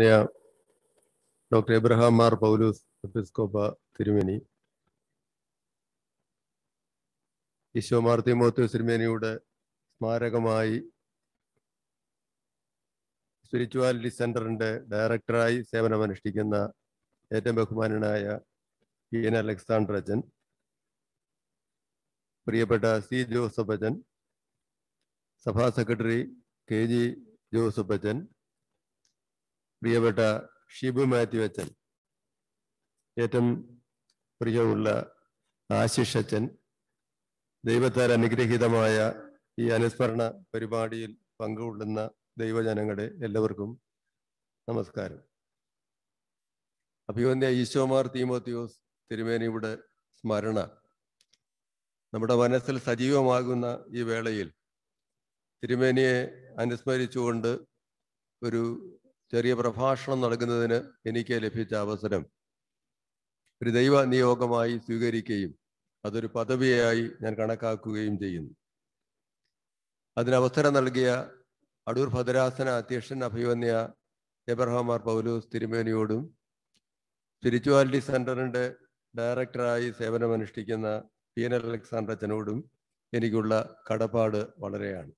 ബഹുമാന്യ doctor Abraham Mar Paulose Episcopa തിരുമേനി ഈശോ മാർ തിമോത്യൂസ് തിരുമേനിയുടെ സ്മാരകമായി സ്പിരിച്വാലിറ്റി സെന്ററിന്റെ ഡയറക്ടറായി സേവനമനുഷ്ഠിക്കുന്ന ഏറ്റവും ബഹുമാനനായ ഇ എൻ അലക്സാണ്ടർ അച്ഛൻ പ്രിയപ്പെട്ട സി ജോസഫ് അച്ഛൻ സഭാ സെക്രട്ടറി കെ ജി ജോസഫ് അച്ഛൻ പ്രിയപ്പെട്ട ഷിബു മാത്യു അച്ഛൻ ഏറ്റവും പ്രിയമുള്ള ആശിഷ് അച്ഛൻ ദൈവത്താൽ അനുഗ്രഹീതമായ ഈ അനുസ്മരണ പരിപാടിയിൽ പങ്കുകൊള്ളുന്ന ദൈവജനങ്ങളെ എല്ലാവർക്കും നമസ്കാരം അഭിമന്യ ഈശോമാർ തീമോത്തിയോസ് തിരുമേനിയുടെ സ്മരണ നമ്മുടെ മനസ്സിൽ സജീവമാകുന്ന ഈ വേളയിൽ തിരുമേനിയെ അനുസ്മരിച്ചുകൊണ്ട് ഒരു ചെറിയ പ്രഭാഷണം നൽകുന്നതിന് എനിക്ക് ലഭിച്ച അവസരം ഒരു ദൈവ നിയോഗമായി സ്വീകരിക്കുകയും അതൊരു പദവിയായി ഞാൻ കണക്കാക്കുകയും ചെയ്യുന്നു അതിനവസരം നൽകിയ അടൂർ ഭദ്രാസന അധ്യക്ഷൻ അഭിവന്യ എബ്രഹാമാർ പൗലൂസ് തിരുമേനിയോടും സ്പിരിച്വാലിറ്റി സെന്ററിന്റെ ഡയറക്ടറായി സേവനമനുഷ്ഠിക്കുന്ന പി എൻ അലക്സാണ്ടച്ചനോടും എനിക്കുള്ള കടപ്പാട് വളരെയാണ്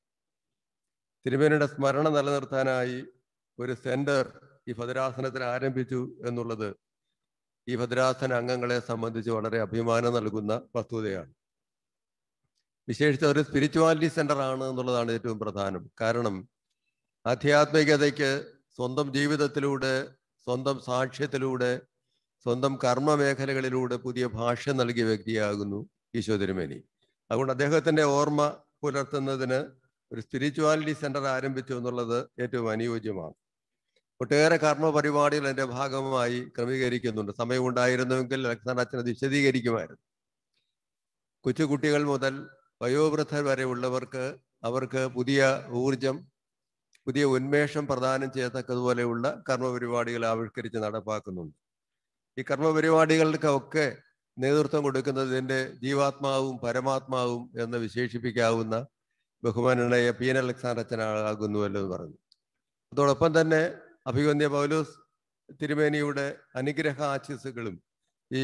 തിരുമേനിയുടെ സ്മരണ നിലനിർത്താനായി ഒരു സെന്റർ ഈ ഭദ്രാസനത്തിൽ ആരംഭിച്ചു എന്നുള്ളത് ഈ ഭദ്രാസന അംഗങ്ങളെ സംബന്ധിച്ച് വളരെ അഭിമാനം നൽകുന്ന വസ്തുതയാണ് വിശേഷിച്ച് ഒരു സ്പിരിച്വാലിറ്റി സെന്റർ ആണ് എന്നുള്ളതാണ് ഏറ്റവും പ്രധാനം കാരണം ആധ്യാത്മികതയ്ക്ക് സ്വന്തം ജീവിതത്തിലൂടെ സ്വന്തം സാക്ഷ്യത്തിലൂടെ സ്വന്തം കർമ്മ മേഖലകളിലൂടെ പുതിയ ഭാഷ നൽകിയ വ്യക്തിയാകുന്നു ഈശോ തിരുമേനി അതുകൊണ്ട് അദ്ദേഹത്തിൻ്റെ ഓർമ്മ പുലർത്തുന്നതിന് ഒരു സ്പിരിച്വാലിറ്റി സെന്റർ ആരംഭിച്ചു എന്നുള്ളത് ഏറ്റവും അനുയോജ്യമാണ് ഒട്ടേറെ കർമ്മ പരിപാടികൾ എൻ്റെ ഭാഗമായി ക്രമീകരിക്കുന്നുണ്ട് സമയമുണ്ടായിരുന്നുവെങ്കിൽ അലക്സാണ്ടർ അത് വിശദീകരിക്കുമായിരുന്നു കൊച്ചുകുട്ടികൾ മുതൽ വയോവൃദ്ധർ വരെ ഉള്ളവർക്ക് അവർക്ക് പുതിയ ഊർജം പുതിയ ഉന്മേഷം പ്രദാനം ചെയ്യത്തക്കതുപോലെയുള്ള കർമ്മ പരിപാടികൾ ആവിഷ്കരിച്ച് നടപ്പാക്കുന്നുണ്ട് ഈ കർമ്മ പരിപാടികൾക്കൊക്കെ നേതൃത്വം കൊടുക്കുന്നത് എൻ്റെ ജീവാത്മാവും പരമാത്മാവും എന്ന് വിശേഷിപ്പിക്കാവുന്ന ബഹുമാനായ പീനലക്സാൻ അച്ഛനാകുന്നുവല്ലോ എന്ന് പറഞ്ഞു അതോടൊപ്പം തന്നെ അഭിഗന്യ പൗലൂസ് തിരുമേനിയുടെ അനുഗ്രഹ ആശിസുകളും ഈ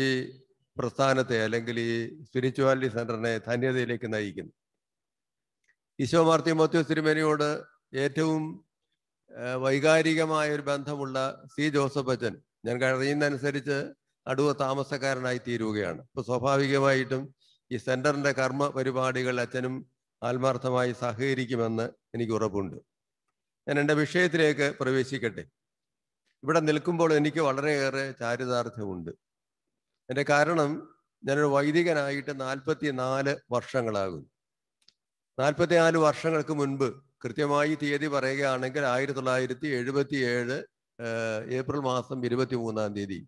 പ്രസ്ഥാനത്തെ അല്ലെങ്കിൽ ഈ സ്പിരിച്വാലിറ്റി സെന്ററിനെ ധന്യതയിലേക്ക് നയിക്കുന്നു ഈശോ മാർത്തി മോത്യോസ് തിരുമേനിയോട് ഏറ്റവും വൈകാരികമായ ഒരു ബന്ധമുള്ള സി ജോസഫ് അച്ഛൻ ഞാൻ കഴിയുന്നതനുസരിച്ച് അടുവ താമസക്കാരനായി തീരുകയാണ് അപ്പൊ സ്വാഭാവികമായിട്ടും ഈ സെന്ററിന്റെ കർമ്മ പരിപാടികൾ അച്ഛനും ആത്മാർത്ഥമായി സഹകരിക്കുമെന്ന് എനിക്ക് ഉറപ്പുണ്ട് ഞാൻ എൻ്റെ വിഷയത്തിലേക്ക് പ്രവേശിക്കട്ടെ ഇവിടെ നിൽക്കുമ്പോൾ എനിക്ക് വളരെയേറെ ചാരിതാർത്ഥ്യമുണ്ട് എൻ്റെ കാരണം ഞാനൊരു വൈദികനായിട്ട് നാൽപ്പത്തി നാല് വർഷങ്ങളാകുന്നു നാൽപ്പത്തി നാല് വർഷങ്ങൾക്ക് മുൻപ് കൃത്യമായി തീയതി പറയുകയാണെങ്കിൽ ആയിരത്തി തൊള്ളായിരത്തി എഴുപത്തി ഏഴ് ഏപ്രിൽ മാസം ഇരുപത്തി മൂന്നാം തീയതി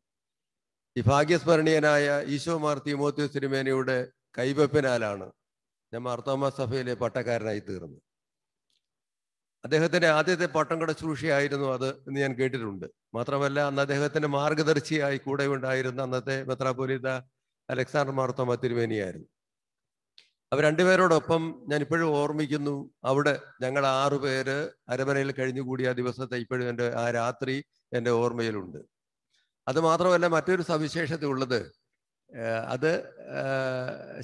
ഈ ഭാഗ്യസ്മരണീയനായ ഈശോമാർ തീമോത്തി സിനിമേനയുടെ കൈവപ്പിനാലാണ് ഞാൻ മാർത്തോമ സഭയിലെ പട്ടക്കാരനായി തീർന്നത് അദ്ദേഹത്തിന്റെ ആദ്യത്തെ പട്ടംകട കട ശുശ്രൂഷയായിരുന്നു അത് എന്ന് ഞാൻ കേട്ടിട്ടുണ്ട് മാത്രമല്ല അന്ന് അദ്ദേഹത്തിന്റെ മാർഗദർശിയായി കൂടെ ഉണ്ടായിരുന്ന അന്നത്തെ മെത്രാപോലിത അലക്സാണ്ടർ മാർത്തോമ തിരുവേനിയായിരുന്നു അവർ രണ്ടുപേരോടൊപ്പം ഞാൻ ഇപ്പോഴും ഓർമ്മിക്കുന്നു അവിടെ ഞങ്ങൾ ആറുപേര് അരമനയിൽ കഴിഞ്ഞുകൂടിയ ദിവസത്തെ ഇപ്പോഴും എൻ്റെ ആ രാത്രി എൻ്റെ ഓർമ്മയിലുണ്ട് അത് മാത്രമല്ല മറ്റൊരു സവിശേഷത ഉള്ളത് അത്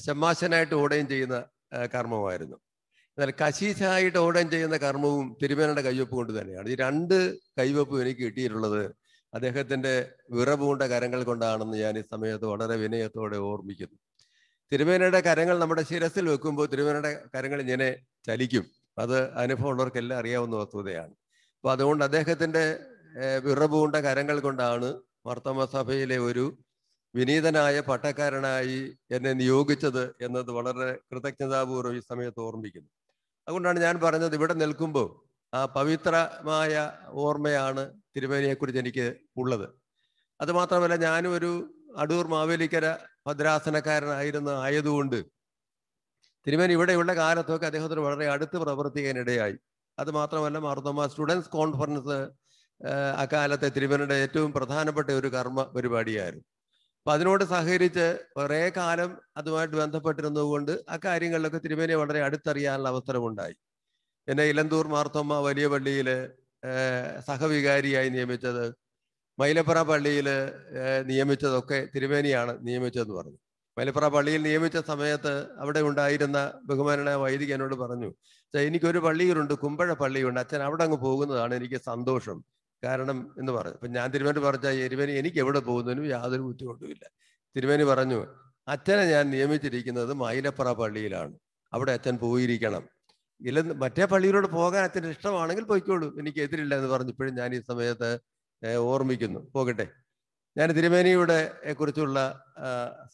ശമ്മാശനായിട്ട് ഓടുകയും ചെയ്യുന്ന കർമ്മമായിരുന്നു എന്നാൽ കശീശായിട്ട് ഓടം ചെയ്യുന്ന കർമ്മവും തിരുമേനയുടെ കൈവപ്പ് കൊണ്ട് തന്നെയാണ് ഈ രണ്ട് കൈവപ്പും എനിക്ക് കിട്ടിയിട്ടുള്ളത് അദ്ദേഹത്തിന്റെ വിറപൂണ്ട കരങ്ങൾ കൊണ്ടാണെന്ന് ഞാൻ ഈ സമയത്ത് വളരെ വിനയത്തോടെ ഓർമ്മിക്കുന്നു തിരുമേനയുടെ കരങ്ങൾ നമ്മുടെ ശിരസിൽ വെക്കുമ്പോൾ തിരുമേനയുടെ കരങ്ങൾ ഇങ്ങനെ ചലിക്കും അത് ഉള്ളവർക്കെല്ലാം അറിയാവുന്ന വസ്തുതയാണ് അപ്പോൾ അതുകൊണ്ട് അദ്ദേഹത്തിന്റെ വിറപൂണ്ട കരങ്ങൾ കൊണ്ടാണ് മർത്തമ സഭയിലെ ഒരു വിനീതനായ പട്ടക്കാരനായി എന്നെ നിയോഗിച്ചത് എന്നത് വളരെ കൃതജ്ഞതാപൂർവ്വം ഈ സമയത്ത് ഓർമ്മിക്കുന്നു അതുകൊണ്ടാണ് ഞാൻ പറഞ്ഞത് ഇവിടെ നിൽക്കുമ്പോൾ ആ പവിത്രമായ ഓർമ്മയാണ് തിരുമേനിയെക്കുറിച്ച് എനിക്ക് ഉള്ളത് അതുമാത്രമല്ല ഞാനും ഒരു അടൂർ മാവേലിക്കര ഭദ്രാസനക്കാരനായിരുന്നു ആയതുകൊണ്ട് തിരുമേനി ഇവിടെയുള്ള കാലത്തൊക്കെ അദ്ദേഹത്തിന് വളരെ അടുത്ത് പ്രവർത്തിക്കാനിടയായി അതുമാത്രമല്ല മാർത്തോമ സ്റ്റുഡൻസ് കോൺഫറൻസ് അക്കാലത്തെ തിരുമേനിയുടെ ഏറ്റവും പ്രധാനപ്പെട്ട ഒരു കർമ്മ പരിപാടിയായിരുന്നു അപ്പൊ അതിനോട് സഹകരിച്ച് കുറേ കാലം അതുമായിട്ട് ബന്ധപ്പെട്ടിരുന്നതുകൊണ്ട് ആ കാര്യങ്ങളിലൊക്കെ തിരുമേനിയെ വളരെ അടുത്തറിയാനുള്ള അവസരമുണ്ടായി എന്നെ ഇലന്തൂർ മാർത്തോമ്മ വലിയ പള്ളിയിൽ സഹവികാരിയായി നിയമിച്ചത് മൈലപ്പുറ പള്ളിയിൽ നിയമിച്ചതൊക്കെ തിരുമേനിയാണ് നിയമിച്ചതെന്ന് പറഞ്ഞു മൈലപ്പുറ പള്ളിയിൽ നിയമിച്ച സമയത്ത് അവിടെ ഉണ്ടായിരുന്ന ബഹുമാനായ വൈദികനോട് പറഞ്ഞു എനിക്കൊരു പള്ളിയിലുണ്ട് കുമ്പഴ പള്ളിയുണ്ട് അച്ഛൻ അവിടെ അങ്ങ് പോകുന്നതാണ് എനിക്ക് സന്തോഷം കാരണം എന്ന് പറഞ്ഞു അപ്പം ഞാൻ തിരുമേനി പറഞ്ഞാൽ എരുമേനി എനിക്ക് എവിടെ പോകുന്നതിനും യാതൊരു ബുദ്ധിമുട്ടുമില്ല തിരുമേനി പറഞ്ഞു അച്ഛനെ ഞാൻ നിയമിച്ചിരിക്കുന്നത് മൈലപ്പുറ പള്ളിയിലാണ് അവിടെ അച്ഛൻ പോയിരിക്കണം ഇല്ല മറ്റേ പള്ളിയിലൂടെ പോകാൻ അച്ഛന് ഇഷ്ടമാണെങ്കിൽ പോയിക്കോളൂ എനിക്ക് എതിരില്ല എന്ന് പറഞ്ഞു ഇപ്പോഴും ഞാൻ ഈ സമയത്ത് ഓർമ്മിക്കുന്നു പോകട്ടെ ഞാൻ തിരുമേനിയുടെ കുറിച്ചുള്ള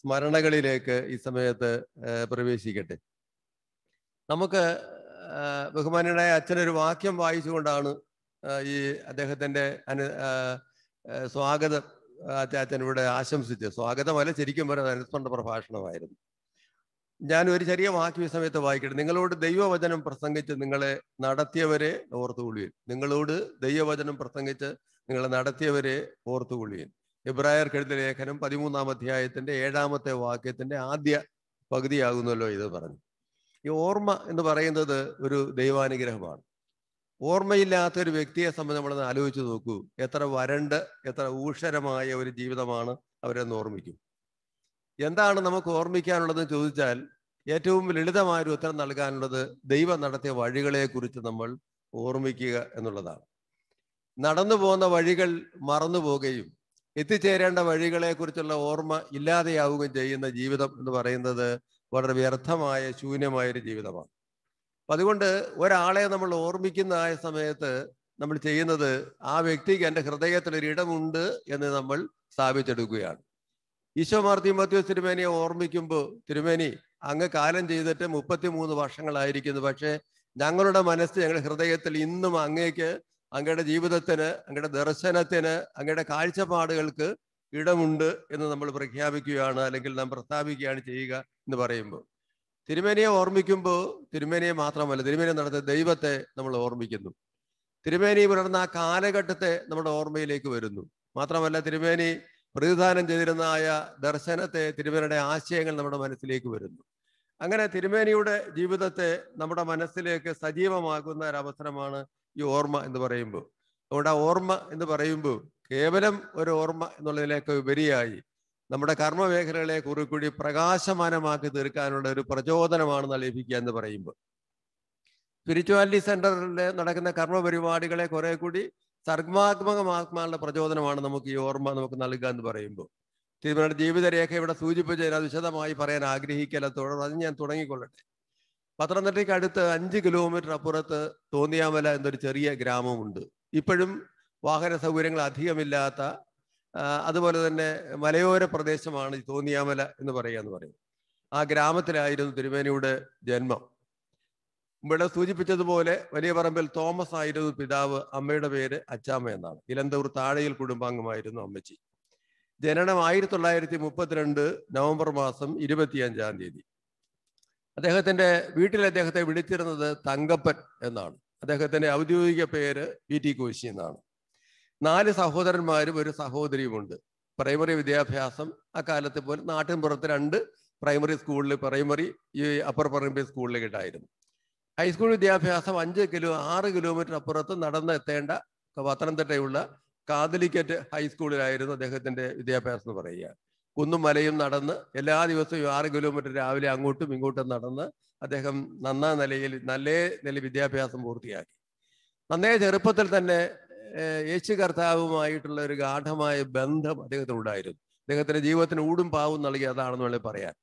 സ്മരണകളിലേക്ക് ഈ സമയത്ത് പ്രവേശിക്കട്ടെ നമുക്ക് ബഹുമാനിയുടെ അച്ഛനൊരു വാക്യം വായിച്ചുകൊണ്ടാണ് ഈ അദ്ദേഹത്തിൻ്റെ അനു സ്വാഗതം ഇവിടെ ആശംസിച്ച് സ്വാഗതമല്ല ശരിക്കും പറയുന്നത് അനുസ്മരണ പ്രഭാഷണമായിരുന്നു ഞാൻ ഒരു ചെറിയ വാക്യ സമയത്ത് വായിക്കട്ടെ നിങ്ങളോട് ദൈവവചനം പ്രസംഗിച്ച് നിങ്ങളെ നടത്തിയവരെ ഓർത്തുകൊള്ളിയൻ നിങ്ങളോട് ദൈവവചനം പ്രസംഗിച്ച് നിങ്ങളെ നടത്തിയവരെ ഓർത്തുകൊള്ളിയൻ ഇബ്രായർ കെഴുത്ത ലേഖനം പതിമൂന്നാം അധ്യായത്തിന്റെ ഏഴാമത്തെ വാക്യത്തിന്റെ ആദ്യ പകുതിയാകുന്നല്ലോ ഇത് പറഞ്ഞു ഈ ഓർമ്മ എന്ന് പറയുന്നത് ഒരു ദൈവാനുഗ്രഹമാണ് ഓർമ്മയില്ലാത്ത ഒരു വ്യക്തിയെ സംബന്ധിച്ച് നമ്മൾ ആലോചിച്ച് നോക്കൂ എത്ര വരണ്ട് എത്ര ഊഷരമായ ഒരു ജീവിതമാണ് അവരെന്ന് ഓർമ്മിക്കും എന്താണ് നമുക്ക് ഓർമ്മിക്കാനുള്ളതെന്ന് ചോദിച്ചാൽ ഏറ്റവും ലളിതമായൊരു ഉത്തരം നൽകാനുള്ളത് ദൈവം നടത്തിയ വഴികളെക്കുറിച്ച് നമ്മൾ ഓർമ്മിക്കുക എന്നുള്ളതാണ് നടന്നു പോകുന്ന വഴികൾ മറന്നു പോവുകയും എത്തിച്ചേരേണ്ട വഴികളെക്കുറിച്ചുള്ള ഓർമ്മ ഇല്ലാതെയാവുകയും ചെയ്യുന്ന ജീവിതം എന്ന് പറയുന്നത് വളരെ വ്യർത്ഥമായ ശൂന്യമായൊരു ജീവിതമാണ് അതുകൊണ്ട് ഒരാളെ നമ്മൾ ഓർമ്മിക്കുന്നതായ സമയത്ത് നമ്മൾ ചെയ്യുന്നത് ആ വ്യക്തിക്ക് എൻ്റെ ഹൃദയത്തിൽ ഒരു ഇടമുണ്ട് എന്ന് നമ്മൾ സ്ഥാപിച്ചെടുക്കുകയാണ് ഈശോ മാർത്തി തിരുമേനിയെ ഓർമ്മിക്കുമ്പോൾ തിരുമേനി അങ്ങ് കാലം ചെയ്തിട്ട് മുപ്പത്തി മൂന്ന് വർഷങ്ങളായിരിക്കുന്നു പക്ഷേ ഞങ്ങളുടെ മനസ്സ് ഞങ്ങളുടെ ഹൃദയത്തിൽ ഇന്നും അങ്ങേക്ക് അങ്ങയുടെ ജീവിതത്തിന് അങ്ങയുടെ ദർശനത്തിന് അങ്ങയുടെ കാഴ്ചപ്പാടുകൾക്ക് ഇടമുണ്ട് എന്ന് നമ്മൾ പ്രഖ്യാപിക്കുകയാണ് അല്ലെങ്കിൽ നാം പ്രസ്താവിക്കുകയാണ് ചെയ്യുക എന്ന് പറയുമ്പോൾ തിരുമേനിയെ ഓർമ്മിക്കുമ്പോൾ തിരുമേനിയെ മാത്രമല്ല തിരുമേനി നടത്ത ദൈവത്തെ നമ്മൾ ഓർമ്മിക്കുന്നു തിരുമേനി പുലർന്ന ആ കാലഘട്ടത്തെ നമ്മുടെ ഓർമ്മയിലേക്ക് വരുന്നു മാത്രമല്ല തിരുമേനി പ്രതിദാനം ചെയ്തിരുന്നതായ ദർശനത്തെ തിരുമേനിയുടെ ആശയങ്ങൾ നമ്മുടെ മനസ്സിലേക്ക് വരുന്നു അങ്ങനെ തിരുമേനിയുടെ ജീവിതത്തെ നമ്മുടെ മനസ്സിലേക്ക് സജീവമാകുന്ന ഒരവസരമാണ് ഈ ഓർമ്മ എന്ന് പറയുമ്പോൾ ആ ഓർമ്മ എന്ന് പറയുമ്പോൾ കേവലം ഒരു ഓർമ്മ എന്നുള്ളതിലേക്ക് ഉപരിയായി നമ്മുടെ കർമ്മമേഖലകളെ കൂടി പ്രകാശമാനമാക്കി തീർക്കാനുള്ള ഒരു പ്രചോദനമാണ് ലഭിക്കുക എന്ന് പറയുമ്പോൾ സ്പിരിച്വാലിറ്റി സെന്ററിൽ നടക്കുന്ന കർമ്മ പരിപാടികളെ കുറെ കൂടി സർഗാത്മകമാക്കാനുള്ള പ്രചോദനമാണ് നമുക്ക് ഈ ഓർമ്മ നമുക്ക് നൽകുക എന്ന് പറയുമ്പോൾ തിരുമലയുടെ ജീവിതരേഖ ഇവിടെ സൂചിപ്പിച്ചതിന് അത് വിശദമായി പറയാൻ ആഗ്രഹിക്കല തുടർന്ന് അത് ഞാൻ തുടങ്ങിക്കൊള്ളട്ടെ പത്തനംതിട്ടയ്ക്ക് അടുത്ത് അഞ്ച് കിലോമീറ്റർ അപ്പുറത്ത് തോന്നിയാമല എന്നൊരു ചെറിയ ഗ്രാമമുണ്ട് ഇപ്പോഴും വാഹന സൗകര്യങ്ങൾ അധികമില്ലാത്ത അതുപോലെ തന്നെ മലയോര പ്രദേശമാണ് തോന്നിയാമല എന്ന് പറയുക എന്ന് പറയും ആ ഗ്രാമത്തിലായിരുന്നു തിരുമേനിയുടെ ജന്മം ഇവിടെ സൂചിപ്പിച്ചതുപോലെ വലിയ പറമ്പിൽ തോമസ് ആയിരുന്നു പിതാവ് അമ്മയുടെ പേര് അച്ചാമ്മ എന്നാണ് ഇലന്തൂർ താഴയിൽ കുടുംബാംഗമായിരുന്നു അമ്മച്ചി ജനനം ആയിരത്തി തൊള്ളായിരത്തി മുപ്പത്തിരണ്ട് നവംബർ മാസം ഇരുപത്തിയഞ്ചാം തീയതി അദ്ദേഹത്തിന്റെ വീട്ടിൽ അദ്ദേഹത്തെ വിളിച്ചിരുന്നത് തങ്കപ്പൻ എന്നാണ് അദ്ദേഹത്തിന്റെ ഔദ്യോഗിക പേര് പി ടി കോശി എന്നാണ് നാല് സഹോദരന്മാരും ഒരു സഹോദരിയുമുണ്ട് പ്രൈമറി വിദ്യാഭ്യാസം അക്കാലത്ത് പോലെ നാട്ടിൻ പുറത്ത് രണ്ട് പ്രൈമറി സ്കൂളിൽ പ്രൈമറി ഈ അപ്പർ പ്രൈമറി ഉണ്ടായിരുന്നു ഹൈസ്കൂൾ വിദ്യാഭ്യാസം അഞ്ച് കിലോ ആറ് കിലോമീറ്റർ അപ്പുറത്ത് നടന്ന് എത്തേണ്ട പത്തനംതിട്ടയുള്ള കാതലിക്കറ്റ് ഹൈസ്കൂളിലായിരുന്നു അദ്ദേഹത്തിന്റെ വിദ്യാഭ്യാസം എന്ന് പറയുക കുന്നും മലയും നടന്ന് എല്ലാ ദിവസവും ആറ് കിലോമീറ്റർ രാവിലെ അങ്ങോട്ടും ഇങ്ങോട്ടും നടന്ന് അദ്ദേഹം നന്നാ നിലയിൽ നല്ല നില വിദ്യാഭ്യാസം പൂർത്തിയാക്കി നന്നേ ചെറുപ്പത്തിൽ തന്നെ യേശു കർത്താവുമായിട്ടുള്ള ഒരു ഗാഠമായ ബന്ധം അദ്ദേഹത്തിന് ഉണ്ടായിരുന്നു അദ്ദേഹത്തിന്റെ ജീവിതത്തിന് ഊടും പാവും നൽകി അതാണെന്ന് വേണമെങ്കിൽ പറയാൻ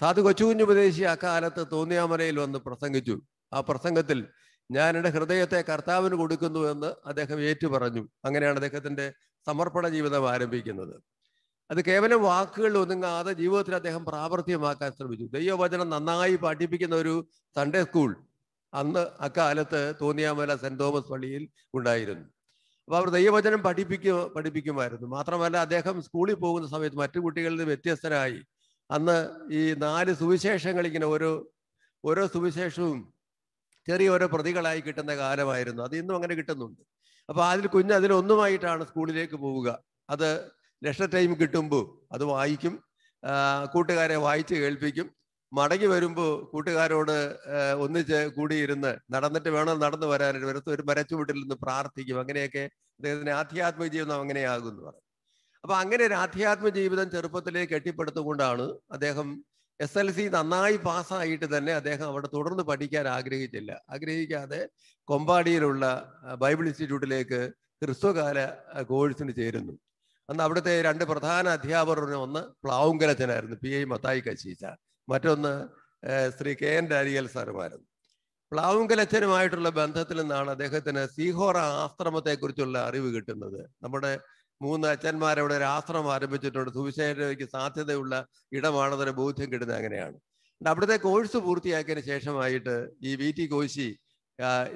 സാധു കൊച്ചുകുഞ്ഞു ഉപദേശി അക്കാലത്ത് തോന്നിയാമരയിൽ വന്ന് പ്രസംഗിച്ചു ആ പ്രസംഗത്തിൽ ഞാൻ എൻ്റെ ഹൃദയത്തെ കർത്താവിന് കൊടുക്കുന്നു എന്ന് അദ്ദേഹം ഏറ്റു പറഞ്ഞു അങ്ങനെയാണ് അദ്ദേഹത്തിന്റെ സമർപ്പണ ജീവിതം ആരംഭിക്കുന്നത് അത് കേവലം വാക്കുകൾ ഒതുങ്ങാതെ ജീവിതത്തിൽ അദ്ദേഹം പ്രാവർത്തികമാക്കാൻ ശ്രമിച്ചു ദൈവവചനം നന്നായി പാഠിപ്പിക്കുന്ന ഒരു സൺഡേ സ്കൂൾ അന്ന് അക്കാലത്ത് തോന്നിയാമല സെന്റ് തോമസ് പള്ളിയിൽ ഉണ്ടായിരുന്നു അപ്പോൾ അവർ ദൈവവചനം പഠിപ്പിക്കു പഠിപ്പിക്കുമായിരുന്നു മാത്രമല്ല അദ്ദേഹം സ്കൂളിൽ പോകുന്ന സമയത്ത് മറ്റു കുട്ടികളിൽ നിന്ന് വ്യത്യസ്തരായി അന്ന് ഈ നാല് സുവിശേഷങ്ങൾ ഇങ്ങനെ ഓരോ ഓരോ സുവിശേഷവും ചെറിയ ഓരോ പ്രതികളായി കിട്ടുന്ന കാലമായിരുന്നു അത് ഇന്നും അങ്ങനെ കിട്ടുന്നുണ്ട് അപ്പോൾ അതിൽ കുഞ്ഞ് അതിലൊന്നുമായിട്ടാണ് സ്കൂളിലേക്ക് പോവുക അത് ലക്ഷ ടൈം കിട്ടുമ്പോൾ അത് വായിക്കും കൂട്ടുകാരെ വായിച്ച് കേൾപ്പിക്കും മടങ്ങി വരുമ്പോൾ കൂട്ടുകാരോട് ഒന്നിച്ച് കൂടിയിരുന്ന് നടന്നിട്ട് വേണം നടന്നു വരാനായിട്ട് വരത്ത് ഒരു മരച്ചുവട്ടിൽ നിന്ന് പ്രാർത്ഥിക്കും അങ്ങനെയൊക്കെ അദ്ദേഹത്തിന് ആധ്യാത്മിക ജീവിതം അങ്ങനെയാകും എന്ന് പറയും അപ്പൊ അങ്ങനെ ഒരു ആധ്യാത്മ ജീവിതം ചെറുപ്പത്തിലേ കെട്ടിപ്പടുത്തുകൊണ്ടാണ് അദ്ദേഹം എസ് എൽ സി നന്നായി പാസ്സായിട്ട് തന്നെ അദ്ദേഹം അവിടെ തുടർന്ന് പഠിക്കാൻ ആഗ്രഹിച്ചില്ല ആഗ്രഹിക്കാതെ കൊമ്പാടിയിലുള്ള ബൈബിൾ ഇൻസ്റ്റിറ്റ്യൂട്ടിലേക്ക് ഹ്രസ്വകാല കോഴ്സിന് ചേരുന്നു അന്ന് അവിടുത്തെ രണ്ട് പ്രധാന അധ്യാപകരുടെ ഒന്ന് പ്ലാവുങ്കലച്ചനായിരുന്നു പി ഐ മത്തായി കശീച്ച മറ്റൊന്ന് ശ്രീ കെ എൻ ഡാനിയൽ സാറുമായിരുന്നു പ്ലാവുങ്കലച്ഛനുമായിട്ടുള്ള ബന്ധത്തിൽ നിന്നാണ് അദ്ദേഹത്തിന് സീഹോറ ആശ്രമത്തെക്കുറിച്ചുള്ള അറിവ് കിട്ടുന്നത് നമ്മുടെ മൂന്ന് അച്ഛന്മാരവിടെ ഒരു ആശ്രമം ആരംഭിച്ചിട്ടുണ്ട് സുവിശേഷയ്ക്ക് സാധ്യതയുള്ള ഇടമാണെന്നൊരു ബോധ്യം കിട്ടുന്നത് അങ്ങനെയാണ് അവിടുത്തെ കോഴ്സ് പൂർത്തിയാക്കിയതിന് ശേഷമായിട്ട് ഈ വി ടി കോശി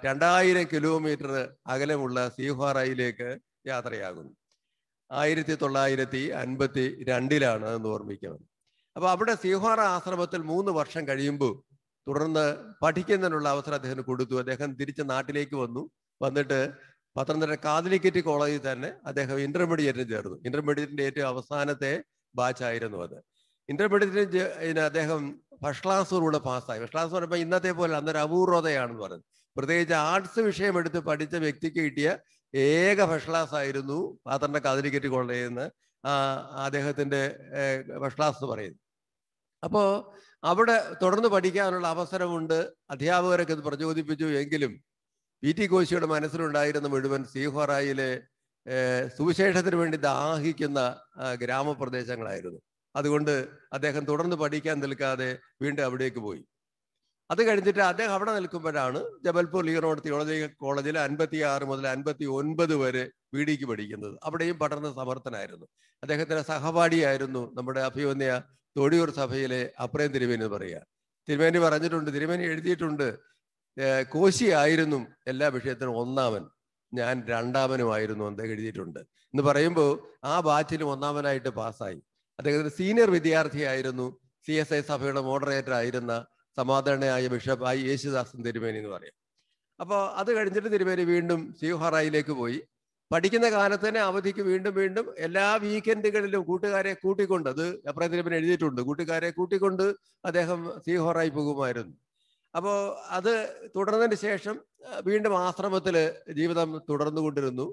രണ്ടായിരം കിലോമീറ്റർ അകലമുള്ള സീഹോറയിലേക്ക് യാത്രയാകുന്നു ആയിരത്തി തൊള്ളായിരത്തി അൻപത്തി രണ്ടിലാണ് അതെന്ന് ഓർമ്മിക്കുന്നത് അപ്പോൾ അവിടെ സിഹോറ ആശ്രമത്തിൽ മൂന്ന് വർഷം കഴിയുമ്പോൾ തുടർന്ന് പഠിക്കുന്നതിനുള്ള അവസരം അദ്ദേഹത്തിന് കൊടുത്തു അദ്ദേഹം തിരിച്ച് നാട്ടിലേക്ക് വന്നു വന്നിട്ട് പത്തനംതിട്ട കാതലിക്കറ്റ് കോളേജിൽ തന്നെ അദ്ദേഹം ഇന്റർമീഡിയറ്റിന് ചേർന്നു ഇന്റർമീഡിയറ്റിന്റെ ഏറ്റവും അവസാനത്തെ ബാച്ചായിരുന്നു അത് ഇന്റർമീഡിയറ്റിന് അദ്ദേഹം ഫസ്റ്റ് ക്ലാസ്സോടുകൂടെ പാസ്സായി ഫസ്റ്റ് ക്ലാസ് പറയുമ്പോൾ ഇന്നത്തെ പോലെ അന്നൊരു അപൂർവതയാണെന്ന് പറയുന്നത് പ്രത്യേകിച്ച് ആർട്സ് വിഷയം എടുത്ത് പഠിച്ച വ്യക്തിക്ക് കിട്ടിയ ഏക ഫസ്റ്റ് ക്ലാസ് ആയിരുന്നു പത്തനംതിട്ട കാതലിക്കറ്റ് കോളേജിൽ നിന്ന് അദ്ദേഹത്തിന്റെ ഫസ്റ്റ് ക്ലാസ് എന്ന് പറയുന്നത് അപ്പോ അവിടെ തുടർന്ന് പഠിക്കാനുള്ള അവസരമുണ്ട് അധ്യാപകരൊക്കെ ഇത് പ്രചോദിപ്പിച്ചു എങ്കിലും പി ടി കോശിയുടെ മനസ്സിലുണ്ടായിരുന്ന മുഴുവൻ സീഹോറായിലെ സുവിശേഷത്തിന് വേണ്ടി ദാഹിക്കുന്ന ഗ്രാമപ്രദേശങ്ങളായിരുന്നു അതുകൊണ്ട് അദ്ദേഹം തുടർന്ന് പഠിക്കാൻ നിൽക്കാതെ വീണ്ടും അവിടേക്ക് പോയി അത് കഴിഞ്ഞിട്ട് അദ്ദേഹം അവിടെ നിൽക്കുമ്പോഴാണ് ജബൽപൂർ ലീഗറോഡ് തിയോളജി കോളേജിൽ അൻപത്തി ആറ് മുതൽ അൻപത്തി ഒൻപത് വരെ വി ഡിക്ക് പഠിക്കുന്നത് അവിടെയും പഠന സമർത്ഥനായിരുന്നു അദ്ദേഹത്തിന്റെ സഹപാഠിയായിരുന്നു നമ്മുടെ അഭിമന്യ തോടിയൂർ സഭയിലെ അപ്രയം തിരുമേനി എന്ന് പറയുക തിരുമേനി പറഞ്ഞിട്ടുണ്ട് തിരുമേനി എഴുതിയിട്ടുണ്ട് കോശി ആയിരുന്നു എല്ലാ വിഷയത്തിനും ഒന്നാമൻ ഞാൻ രണ്ടാമനുമായിരുന്നു അദ്ദേഹം എഴുതിയിട്ടുണ്ട് എന്ന് പറയുമ്പോൾ ആ ബാച്ചിന് ഒന്നാമനായിട്ട് പാസ്സായി അദ്ദേഹത്തിന്റെ സീനിയർ വിദ്യാർത്ഥിയായിരുന്നു സി എസ് ഐ സഭയുടെ മോഡറേറ്റർ ആയിരുന്ന സമാധാനയായ ബിഷപ്പ് ആയി യേശുദാസൻ തിരുമേനി എന്ന് പറയാം അപ്പോൾ അത് കഴിഞ്ഞിട്ട് തിരുമേനി വീണ്ടും സിയുഹറായിലേക്ക് പോയി പഠിക്കുന്ന കാലത്ത് തന്നെ അവധിക്ക് വീണ്ടും വീണ്ടും എല്ലാ വീക്കെൻഡുകളിലും കൂട്ടുകാരെ കൂട്ടിക്കൊണ്ട് അത് അപ്രതിരപ്പൻ എഴുതിയിട്ടുണ്ട് കൂട്ടുകാരെ കൂട്ടിക്കൊണ്ട് അദ്ദേഹം സീഹോറായി പോകുമായിരുന്നു അപ്പോൾ അത് തുടർന്നതിന് ശേഷം വീണ്ടും ആശ്രമത്തിൽ ജീവിതം തുടർന്നു കൊണ്ടിരുന്നു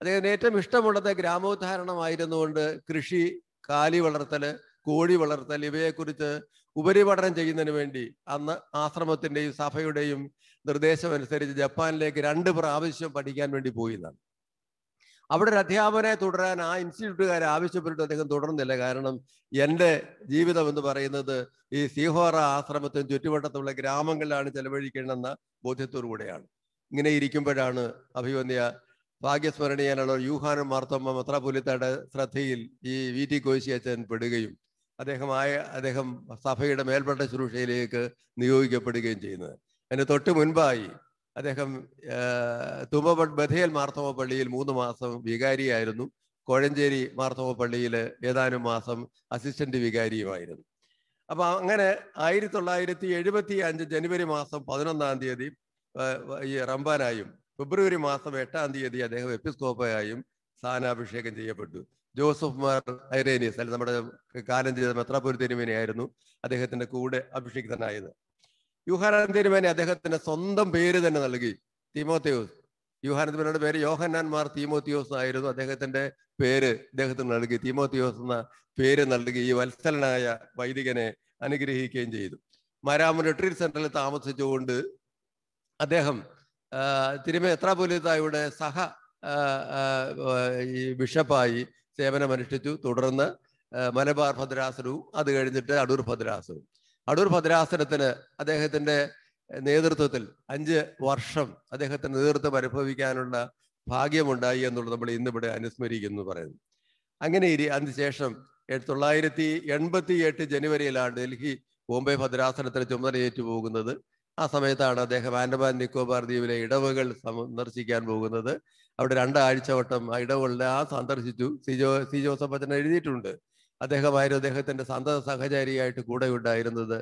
അദ്ദേഹത്തിന് ഏറ്റവും ഇഷ്ടമുള്ളത് ഗ്രാമോദ്ധാരണമായിരുന്നുകൊണ്ട് കൃഷി കാലി വളർത്തൽ കോഴി വളർത്തൽ ഇവയെക്കുറിച്ച് ഉപരിപഠനം ചെയ്യുന്നതിന് വേണ്ടി അന്ന് ആശ്രമത്തിൻ്റെയും സഭയുടെയും നിർദ്ദേശമനുസരിച്ച് ജപ്പാനിലേക്ക് രണ്ട് പ്രാവശ്യം പഠിക്കാൻ വേണ്ടി പോയി എന്നാണ് അവിടെ ഒരു അധ്യാപനെ തുടരാൻ ആ ഇൻസ്റ്റിറ്റ്യൂട്ടുകാർ ആവശ്യപ്പെട്ടിട്ട് അദ്ദേഹം തുടർന്നില്ല കാരണം എൻ്റെ ജീവിതം എന്ന് പറയുന്നത് ഈ സീഹോറ ആശ്രമത്തിന് ചുറ്റുവട്ടത്തുള്ള ഗ്രാമങ്ങളിലാണ് ചെലവഴിക്കണമെന്ന ബോധ്യത്തോടുകൂടെയാണ് ഇങ്ങനെ ഇരിക്കുമ്പോഴാണ് അഭിവന്ധ്യ ഭാഗ്യസ്മരണീയനുള്ള യൂഹാന മാർത്തമ്മ മെത്രാപൊലിത്തയുടെ ശ്രദ്ധയിൽ ഈ വി ടി കോശി അച്ഛൻ പെടുകയും അദ്ദേഹമായ അദ്ദേഹം സഭയുടെ മേൽപ്പെട്ട ശുശ്രൂഷയിലേക്ക് നിയോഗിക്കപ്പെടുകയും ചെയ്യുന്നത് അതിന് തൊട്ട് മുൻപായി അദ്ദേഹം തുമ്പ ബഥേൽ മാർത്തോമ പള്ളിയിൽ മൂന്ന് മാസം വികാരിയായിരുന്നു കോഴഞ്ചേരി മാർത്തോമ പള്ളിയിൽ ഏതാനും മാസം അസിസ്റ്റന്റ് വികാരിയുമായിരുന്നു അപ്പൊ അങ്ങനെ ആയിരത്തി തൊള്ളായിരത്തി എഴുപത്തി അഞ്ച് ജനുവരി മാസം പതിനൊന്നാം തീയതി ഈ റംബാനായും ഫെബ്രുവരി മാസം എട്ടാം തീയതി അദ്ദേഹം എപ്പിസ്കോപ്പയായും സ്ഥാനാഭിഷേകം ചെയ്യപ്പെട്ടു ജോസഫ് മാർ ഐറേനിയസ് അല്ലെ നമ്മുടെ കാലം ചെയ്ത മെത്രാപൊരു തിരുമേനിയായിരുന്നു അദ്ദേഹത്തിന്റെ കൂടെ അഭിഷേകിതനായത് യുഹാനാൻ തിരുമേനി അദ്ദേഹത്തിന്റെ സ്വന്തം പേര് തന്നെ നൽകി തീമോത്തിയോസ് യുഹാനാൻ തിരുമേനിയുടെ പേര് യോഹന്നാൻമാർ തീമോത്തിയോസ് ആയിരുന്നു അദ്ദേഹത്തിന്റെ പേര് അദ്ദേഹത്തിന് നൽകി തീമോത്തിയോസ് എന്ന പേര് നൽകി ഈ വത്സലനായ വൈദികനെ അനുഗ്രഹിക്കുകയും ചെയ്തു മരാമൻ റിട്രീറ്റ് സെന്ററിൽ താമസിച്ചുകൊണ്ട് അദ്ദേഹം തിരുമേ എത്രാപൊലിത്തായുടെ സഹ ഈ ബിഷപ്പായി സേവനമനുഷ്ഠിച്ചു തുടർന്ന് മലബാർ ഭദ്രാസനവും അത് കഴിഞ്ഞിട്ട് അടൂർ ഭദ്രാസനവും അടൂർ ഭദ്രാസനത്തിന് അദ്ദേഹത്തിന്റെ നേതൃത്വത്തിൽ അഞ്ച് വർഷം അദ്ദേഹത്തിന്റെ നേതൃത്വം അനുഭവിക്കാനുള്ള ഭാഗ്യമുണ്ടായി എന്നുള്ളത് നമ്മൾ ഇന്നിവിടെ അനുസ്മരിക്കുന്നു പറയുന്നു അങ്ങനെ ഇരി അതിനുശേഷം തൊള്ളായിരത്തി എൺപത്തി എട്ട് ജനുവരിയിലാണ് ഡൽഹി ബോംബെ ഭദ്രാസനത്തിന് ചുമതലയേറ്റു പോകുന്നത് ആ സമയത്താണ് അദ്ദേഹം ആൻഡമാൻ നിക്കോബാർ ദ്വീപിലെ ഇടവുകൾ സന്ദർശിക്കാൻ പോകുന്നത് അവിടെ രണ്ടാഴ്ച വട്ടം ആ ഇടവുകളിലെ ആ സന്ദർശിച്ചു സി ജോ സി ജോസഫ് അച്ഛൻ എഴുതിയിട്ടുണ്ട് അദ്ദേഹമായിരുന്നു അദ്ദേഹത്തിന്റെ സന്തത സഹചാരിയായിട്ട് കൂടെ ഉണ്ടായിരുന്നത്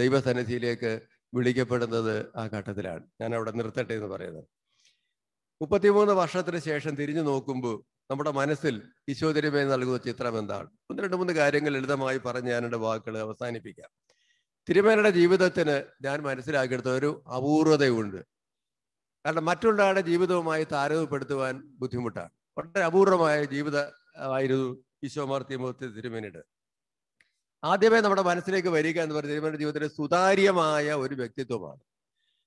ദൈവസന്നിധിയിലേക്ക് വിളിക്കപ്പെടുന്നത് ആ ഘട്ടത്തിലാണ് ഞാൻ അവിടെ നിർത്തട്ടെ എന്ന് പറയുന്നത് മുപ്പത്തിമൂന്ന് വർഷത്തിന് ശേഷം തിരിഞ്ഞു നോക്കുമ്പോൾ നമ്മുടെ മനസ്സിൽ ഈശോതിരുമേ നൽകുന്ന ചിത്രം എന്താണ് ഒന്ന് രണ്ട് മൂന്ന് കാര്യങ്ങൾ ലളിതമായി പറഞ്ഞ് ഞാൻ എൻ്റെ വാക്കുകൾ അവസാനിപ്പിക്കാം തിരുമേനയുടെ ജീവിതത്തിന് ഞാൻ മനസ്സിലാക്കിയെടുത്ത ഒരു അപൂർവതയുണ്ട് കാരണം മറ്റുള്ളവരുടെ ജീവിതവുമായി താരതമ്യപ്പെടുത്തുവാൻ ബുദ്ധിമുട്ടാണ് വളരെ അപൂർവമായ ജീവിതമായിരുന്നു ഈശോമാർ തീമൂർത്തി തിരുമേനിയുടെ ആദ്യമേ നമ്മുടെ മനസ്സിലേക്ക് വരിക എന്ന് പറഞ്ഞ തിരുമേനിയുടെ ജീവിതത്തിലെ സുതാര്യമായ ഒരു വ്യക്തിത്വമാണ്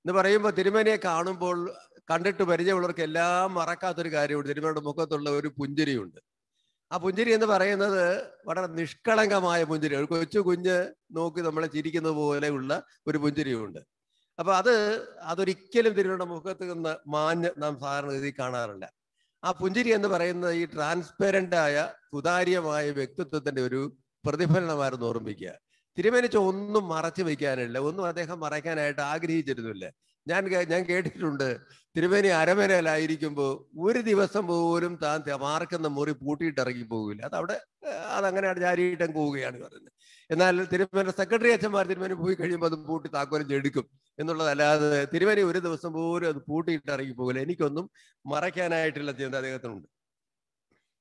എന്ന് പറയുമ്പോൾ തിരുമേനിയെ കാണുമ്പോൾ കണ്ടിട്ട് പരിചയമുള്ളവർക്ക് എല്ലാം മറക്കാത്തൊരു കാര്യമുണ്ട് തിരുമേനിയുടെ മുഖത്തുള്ള ഒരു പുഞ്ചിരിയുണ്ട് ആ പുഞ്ചിരി എന്ന് പറയുന്നത് വളരെ നിഷ്കളങ്കമായ പുഞ്ചിരി ഒരു കൊച്ചു കുഞ്ഞ് നോക്കി നമ്മളെ ചിരിക്കുന്ന പോലെയുള്ള ഒരു പുഞ്ചിരിയുണ്ട് അപ്പൊ അത് അതൊരിക്കലും തിരുവനന്തപുരം മുഖത്ത് നിന്ന് മാഞ്ഞ് നാം സാധാരണഗതി കാണാറില്ല ആ പുഞ്ചിരി എന്ന് പറയുന്നത് ഈ ട്രാൻസ്പെറൻ്റ് ആയ സുതാര്യമായ വ്യക്തിത്വത്തിന്റെ ഒരു പ്രതിഫലനമായിരുന്നു ഓർമ്മിക്കുക തിരുമേനിച്ച ഒന്നും മറച്ചു വെക്കാനില്ല ഒന്നും അദ്ദേഹം മറയ്ക്കാനായിട്ട് ആഗ്രഹിച്ചിരുന്നില്ല ഞാൻ ഞാൻ കേട്ടിട്ടുണ്ട് തിരുമേനി അരമനയിലായിരിക്കുമ്പോൾ ഒരു ദിവസം പോലും താൻ മാർക്കുന്ന മുറി പൂട്ടിയിട്ട് ഇറങ്ങി പോകില്ല അത് അവിടെ അതങ്ങനെ ചാരിയിട്ടം പോവുകയാണ് പറഞ്ഞത് എന്നാൽ തിരുമേന സെക്രട്ടറി അച്ഛന്മാർ തിരുമേനി പോയി കഴിയുമ്പോൾ അത് പൂട്ടി താക്കോലും ചെടുക്കും എന്നുള്ളതല്ലാതെ തിരുമേനി ഒരു ദിവസം പോലും അത് പൂട്ടിയിട്ട് ഇറങ്ങി പോകില്ല എനിക്കൊന്നും മറയ്ക്കാനായിട്ടുള്ള ചിന്ത അദ്ദേഹത്തിനുണ്ട്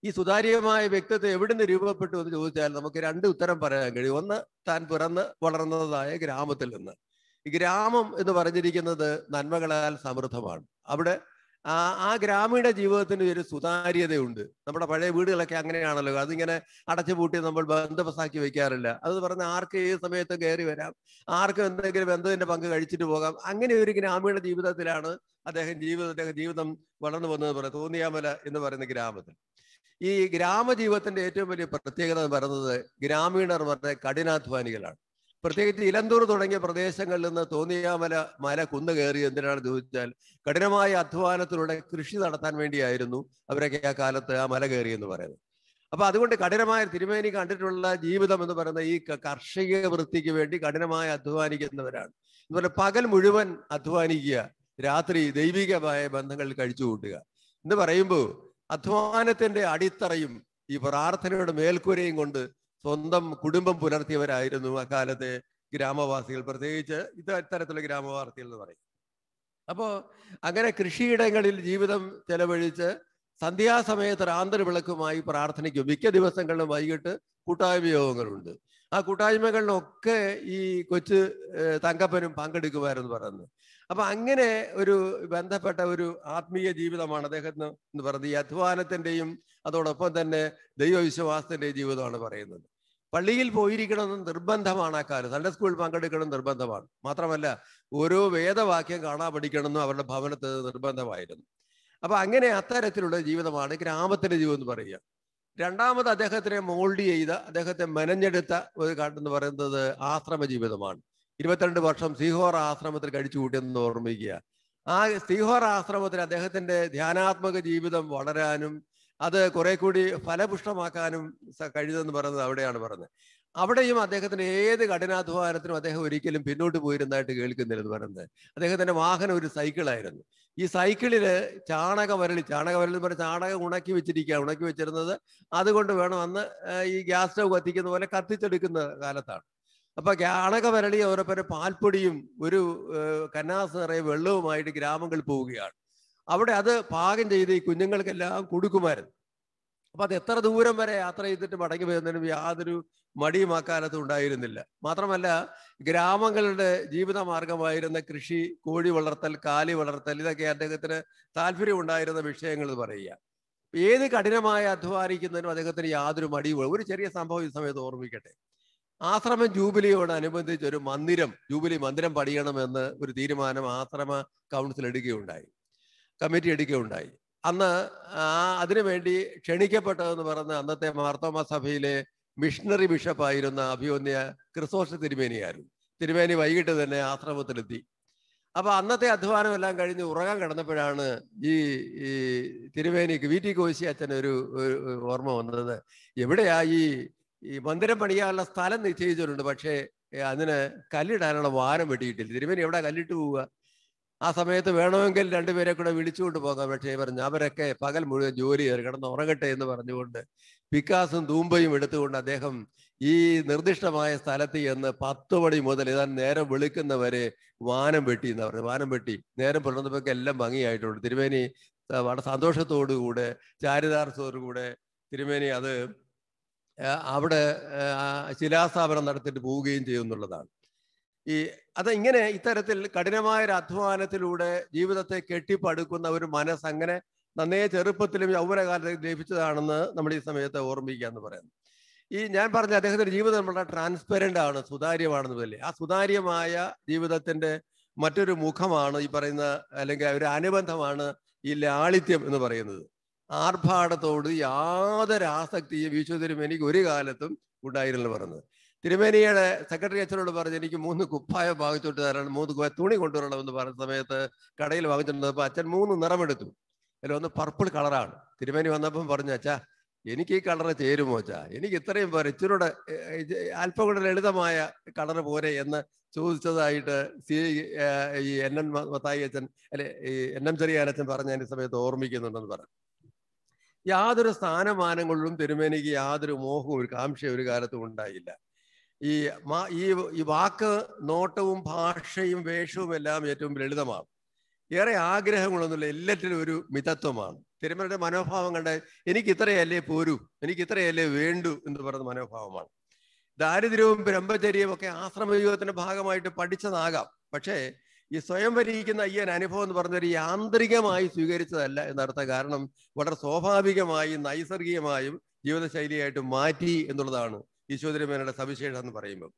ഈ സുതാര്യമായ വ്യക്തിത്വം എവിടുന്ന് രൂപപ്പെട്ടു എന്ന് ചോദിച്ചാൽ നമുക്ക് രണ്ട് ഉത്തരം പറയാൻ കഴിയും ഒന്ന് താൻ പിറന്ന് വളർന്നതായ ഗ്രാമത്തിൽ നിന്ന് ഗ്രാമം എന്ന് പറഞ്ഞിരിക്കുന്നത് നന്മകളാൽ സമൃദ്ധമാണ് അവിടെ ആ ആ ഗ്രാമീണ ജീവിതത്തിന് ഒരു സുതാര്യതയുണ്ട് നമ്മുടെ പഴയ വീടുകളൊക്കെ അങ്ങനെയാണല്ലോ അതിങ്ങനെ അടച്ചു പൂട്ടി നമ്മൾ ബന്ധപ്പസാക്കി വെക്കാറില്ല അത് പറഞ്ഞ ആർക്ക് ഏത് സമയത്ത് കയറി വരാം ആർക്കും എന്തെങ്കിലും ബന്ധത്തിന്റെ പങ്ക് കഴിച്ചിട്ട് പോകാം അങ്ങനെ ഒരു ഗ്രാമീണ ജീവിതത്തിലാണ് അദ്ദേഹം ജീവിതം അദ്ദേഹം ജീവിതം വളർന്നു വന്നത് പറയുന്നത് തോന്നിയാമല എന്ന് പറയുന്ന ഗ്രാമത്തിൽ ഈ ഗ്രാമജീവിതത്തിന്റെ ഏറ്റവും വലിയ പ്രത്യേകത എന്ന് പറയുന്നത് ഗ്രാമീണർ പറഞ്ഞ കഠിനാധ്വാനികളാണ് പ്രത്യേകിച്ച് ഇലന്തൂർ തുടങ്ങിയ പ്രദേശങ്ങളിൽ നിന്ന് തോന്നിയാമല മല കുന്ന് കയറി എന്തിനാണെന്ന് ചോദിച്ചാൽ കഠിനമായ അധ്വാനത്തിലൂടെ കൃഷി നടത്താൻ വേണ്ടിയായിരുന്നു അവരൊക്കെ ആ കാലത്ത് ആ മല കയറി എന്ന് പറയുന്നത് അപ്പൊ അതുകൊണ്ട് കഠിനമായ തിരുമേനി കണ്ടിട്ടുള്ള ജീവിതം എന്ന് പറയുന്ന ഈ കർഷക വൃത്തിക്ക് വേണ്ടി കഠിനമായി അധ്വാനിക്കുന്നവരാണ് അതുപോലെ പകൽ മുഴുവൻ അധ്വാനിക്കുക രാത്രി ദൈവികമായ ബന്ധങ്ങൾ കഴിച്ചു കൂട്ടുക എന്ന് പറയുമ്പോൾ അധ്വാനത്തിന്റെ അടിത്തറയും ഈ പ്രാർത്ഥനയുടെ മേൽക്കൂരയും കൊണ്ട് സ്വന്തം കുടുംബം പുലർത്തിയവരായിരുന്നു അക്കാലത്തെ ഗ്രാമവാസികൾ പ്രത്യേകിച്ച് ഇത് ഇത്തരത്തിലുള്ള ഗ്രാമവാസികൾ എന്ന് പറയും അപ്പോൾ അങ്ങനെ കൃഷിയിടങ്ങളിൽ ജീവിതം ചെലവഴിച്ച് സന്ധ്യാസമയത്ത് റാന്തർ വിളക്കുമായി പ്രാർത്ഥനയ്ക്കും മിക്ക ദിവസങ്ങളിലും വൈകിട്ട് കൂട്ടായ്മ യോഗങ്ങളുണ്ട് ആ കൂട്ടായ്മകളിലൊക്കെ ഈ കൊച്ചു തങ്കപ്പനും പങ്കെടുക്കുമായിരുന്നു പറയുന്നത് അപ്പൊ അങ്ങനെ ഒരു ബന്ധപ്പെട്ട ഒരു ആത്മീയ ജീവിതമാണ് അദ്ദേഹത്തിന് എന്ന് പറയുന്നത് ഈ അധ്വാനത്തിന്റെയും അതോടൊപ്പം തന്നെ ദൈവവിശ്വാസത്തിന്റെയും ജീവിതമാണ് പറയുന്നത് പള്ളിയിൽ എന്ന് നിർബന്ധമാണ് ആ കാലം സൺഡേ സ്കൂളിൽ പങ്കെടുക്കണം നിർബന്ധമാണ് മാത്രമല്ല ഓരോ വേദവാക്യം കാണാൻ പഠിക്കണമെന്നും അവരുടെ ഭവനത്തിൽ നിർബന്ധമായിരുന്നു അപ്പൊ അങ്ങനെ അത്തരത്തിലുള്ള ജീവിതമാണ് ഗ്രാമത്തിന്റെ ജീവിതം എന്ന് പറയുക രണ്ടാമത് അദ്ദേഹത്തിനെ മോൾഡ് ചെയ്ത അദ്ദേഹത്തെ മെനഞ്ഞെടുത്ത ഒരു കാട്ടെന്ന് പറയുന്നത് ആശ്രമ ജീവിതമാണ് ഇരുപത്തിരണ്ട് വർഷം സിഹോർ ആശ്രമത്തിൽ കഴിച്ചു കൂട്ടിയെന്ന് ഓർമ്മിക്കുക ആ സിഹോർ ആശ്രമത്തിൽ അദ്ദേഹത്തിന്റെ ധ്യാനാത്മക ജീവിതം വളരാനും അത് കുറെ കൂടി ഫലപുഷ്ടമാക്കാനും കഴിയുമെന്ന് പറയുന്നത് അവിടെയാണ് പറഞ്ഞത് അവിടെയും അദ്ദേഹത്തിന്റെ ഏത് കഠിനാധ്വാനത്തിനും അദ്ദേഹം ഒരിക്കലും പിന്നോട്ട് പോയിരുന്നതായിട്ട് കേൾക്കുന്നില്ലെന്ന് പറയുന്നത് അദ്ദേഹത്തിന്റെ വാഹനം ഒരു സൈക്കിളായിരുന്നു ഈ സൈക്കിളില് ചാണക വരളി ചാണക വരളി എന്ന് പറഞ്ഞാൽ ചാണകം ഉണക്കി വെച്ചിരിക്കുക ഉണക്കി വെച്ചിരുന്നത് അതുകൊണ്ട് വേണം അന്ന് ഈ ഗ്യാസ് സ്റ്റവ് കത്തിക്കുന്ന പോലെ കത്തിച്ചെടുക്കുന്ന കാലത്താണ് അപ്പൊ ചാണക വരളി ഓരോപ്പരെ പാൽപ്പൊടിയും ഒരു കന്നാസ് നിറയെ വെള്ളവുമായിട്ട് ഗ്രാമങ്ങളിൽ പോവുകയാണ് അവിടെ അത് പാകം ചെയ്ത് ഈ കുഞ്ഞുങ്ങൾക്കെല്ലാം കൊടുക്കുമായിരുന്നു അപ്പൊ അത് എത്ര ദൂരം വരെ യാത്ര ചെയ്തിട്ട് മടങ്ങി വരുന്നതിനും യാതൊരു മടിയും അക്കാലത്ത് ഉണ്ടായിരുന്നില്ല മാത്രമല്ല ഗ്രാമങ്ങളുടെ ജീവിത മാർഗമായിരുന്ന കൃഷി കോഴി വളർത്തൽ കാലി വളർത്തൽ ഇതൊക്കെ അദ്ദേഹത്തിന് താല്പര്യം ഉണ്ടായിരുന്ന വിഷയങ്ങൾ പറയുക ഏത് കഠിനമായ അധ്വാനിക്കുന്നതിനും അദ്ദേഹത്തിന് യാതൊരു മടിയും ഒരു ചെറിയ സംഭവം ഈ സമയത്ത് ഓർമ്മിക്കട്ടെ ആശ്രമം ജൂബിലിയോടനുബന്ധിച്ച് ഒരു മന്ദിരം ജൂബിലി മന്ദിരം പണിയണമെന്ന് ഒരു തീരുമാനം ആശ്രമ കൗൺസിൽ എടുക്കുകയുണ്ടായി കമ്മിറ്റി എടുക്കുകയുണ്ടായി അന്ന് ആ അതിനുവേണ്ടി ക്ഷണിക്കപ്പെട്ടതെന്ന് പറഞ്ഞ അന്നത്തെ മാർത്തോമ സഭയിലെ മിഷണറി ബിഷപ്പായിരുന്ന അഭിയോന്യ ക്രിസോഷ തിരുമേനിയായിരുന്നു തിരുമേനി വൈകിട്ട് തന്നെ ആശ്രമത്തിലെത്തി അപ്പൊ അന്നത്തെ അധ്വാനം എല്ലാം കഴിഞ്ഞ് ഉറങ്ങാൻ കിടന്നപ്പോഴാണ് ഈ ഈ തിരുവേനിക്ക് വി ടി കോശി അച്ഛൻ ഒരു ഓർമ്മ വന്നത് എവിടെയാ ഈ ഈ മന്ദിരം പണിയാനുള്ള സ്ഥലം നിശ്ചയിച്ചിട്ടുണ്ട് പക്ഷേ അതിന് കല്ലിടാനുള്ള വാരം വെട്ടിയിട്ടില്ല തിരുവേനി എവിടെ കല്ലിട്ട് പോവുക ആ സമയത്ത് വേണമെങ്കിൽ രണ്ടുപേരെ കൂടെ വിളിച്ചുകൊണ്ട് പോകാം പക്ഷേ പറഞ്ഞു അവരൊക്കെ പകൽ മുഴുവൻ ജോലി ചെയ്ത് കിടന്ന് ഉറങ്ങട്ടെ എന്ന് പറഞ്ഞുകൊണ്ട് പിക്കാസും തൂമ്പയും എടുത്തുകൊണ്ട് അദ്ദേഹം ഈ നിർദ്ദിഷ്ടമായ സ്ഥലത്ത് ചെന്ന് പത്തു മണി മുതൽ ഏതാ നേരം വിളിക്കുന്നവരെ വാനം വെട്ടി എന്ന് പറഞ്ഞു വാനം വെട്ടി നേരം പുലർന്നപ്പോൾ എല്ലാം ഭംഗിയായിട്ടുണ്ട് തിരുമേനി വളരെ സന്തോഷത്തോടുകൂടെ ചാരിതാർത്ഥത്തോടുകൂടെ തിരുമേനി അത് അവിടെ ശിലാസ്ഥാപനം നടത്തിയിട്ട് പോവുകയും ചെയ്യും എന്നുള്ളതാണ് ഈ അതെങ്ങനെ ഇത്തരത്തിൽ കഠിനമായ ഒരു അധ്വാനത്തിലൂടെ ജീവിതത്തെ കെട്ടിപ്പടുക്കുന്ന ഒരു മനസ്സ് അങ്ങനെ നന്നേ ചെറുപ്പത്തിലും യൗവനകാലത്തും ലഭിച്ചതാണെന്ന് നമ്മൾ ഈ സമയത്ത് ഓർമ്മിക്കുക എന്ന് പറയുന്നു ഈ ഞാൻ പറഞ്ഞ അദ്ദേഹത്തിന്റെ ജീവിതം വളരെ ട്രാൻസ്പെരന്റ് ആണ് സുതാര്യമാണെന്ന് പോലെ ആ സുതാര്യമായ ജീവിതത്തിന്റെ മറ്റൊരു മുഖമാണ് ഈ പറയുന്ന അല്ലെങ്കിൽ ഒരു അനുബന്ധമാണ് ഈ ലാളിത്യം എന്ന് പറയുന്നത് ആർഭാടത്തോട് യാതൊരു ആസക്തിയും വിശ്വതരും എനിക്ക് ഒരു കാലത്തും ഉണ്ടായിരുന്നു പറഞ്ഞത് തിരുമേനിയുടെ സെക്രട്ടറി അച്ഛനോട് പറഞ്ഞു എനിക്ക് മൂന്ന് കുപ്പായ വാങ്ങിച്ചോട്ട് തരണം മൂന്ന് കുപ്പായ തുണി കൊണ്ടുവരണമെന്ന് പറഞ്ഞ സമയത്ത് കടയിൽ വാങ്ങിച്ചിട്ടുണ്ടപ്പോൾ അച്ഛൻ മൂന്ന് നിറമെടുത്തു ഒന്ന് പർപ്പിൾ കളറാണ് തിരുമേനി വന്നപ്പം പറഞ്ഞു അച്ഛാ എനിക്ക് ഈ കളറ് ചേരുമോ അച്ഛാ എനിക്ക് ഇത്രയും പോരെ ഇച്ചിരിയുടെ അല്പം കൂടെ ലളിതമായ കളറ് പോരെ എന്ന് ചോദിച്ചതായിട്ട് C E N N Mathai അച്ഛൻ അല്ലെ ഈ എൻ എം ചെറിയാനച്ഛൻ പറഞ്ഞ അതിൻ്റെ സമയത്ത് ഓർമ്മിക്കുന്നുണ്ടെന്ന് പറഞ്ഞു യാതൊരു സ്ഥാനമാനങ്ങളിലും തിരുമേനിക്ക് യാതൊരു മോഹവും ഒരു കാംക്ഷയും ഒരു കാലത്തും ഉണ്ടായില്ല ഈ ഈ വാക്ക് നോട്ടവും ഭാഷയും വേഷവും എല്ലാം ഏറ്റവും ലളിതമാണ് ഏറെ ആഗ്രഹങ്ങളൊന്നുമില്ല എല്ലാറ്റിനും ഒരു മിതത്വമാണ് തിരുമലയുടെ മനോഭാവങ്ങളുടെ എനിക്ക് ഇത്രയല്ലേ പോരൂ എനിക്ക് ഇത്രയല്ലേ വേണ്ടു എന്ന് പറയുന്ന മനോഭാവമാണ് ദാരിദ്ര്യവും ബ്രഹ്മചര്യവും ഒക്കെ ആശ്രമജീവിതത്തിന്റെ ഭാഗമായിട്ട് പഠിച്ചതാകാം പക്ഷേ ഈ സ്വയം വരിയിക്കുന്ന അയ്യൻ അനുഭവം എന്ന് പറഞ്ഞൊരു യാന്ത്രികമായി സ്വീകരിച്ചതല്ല എന്നർത്ഥം കാരണം വളരെ സ്വാഭാവികമായും നൈസർഗികമായും ജീവിതശൈലിയായിട്ട് മാറ്റി എന്നുള്ളതാണ് യശോദരമേനയുടെ സവിശേഷം എന്ന് പറയുമ്പോൾ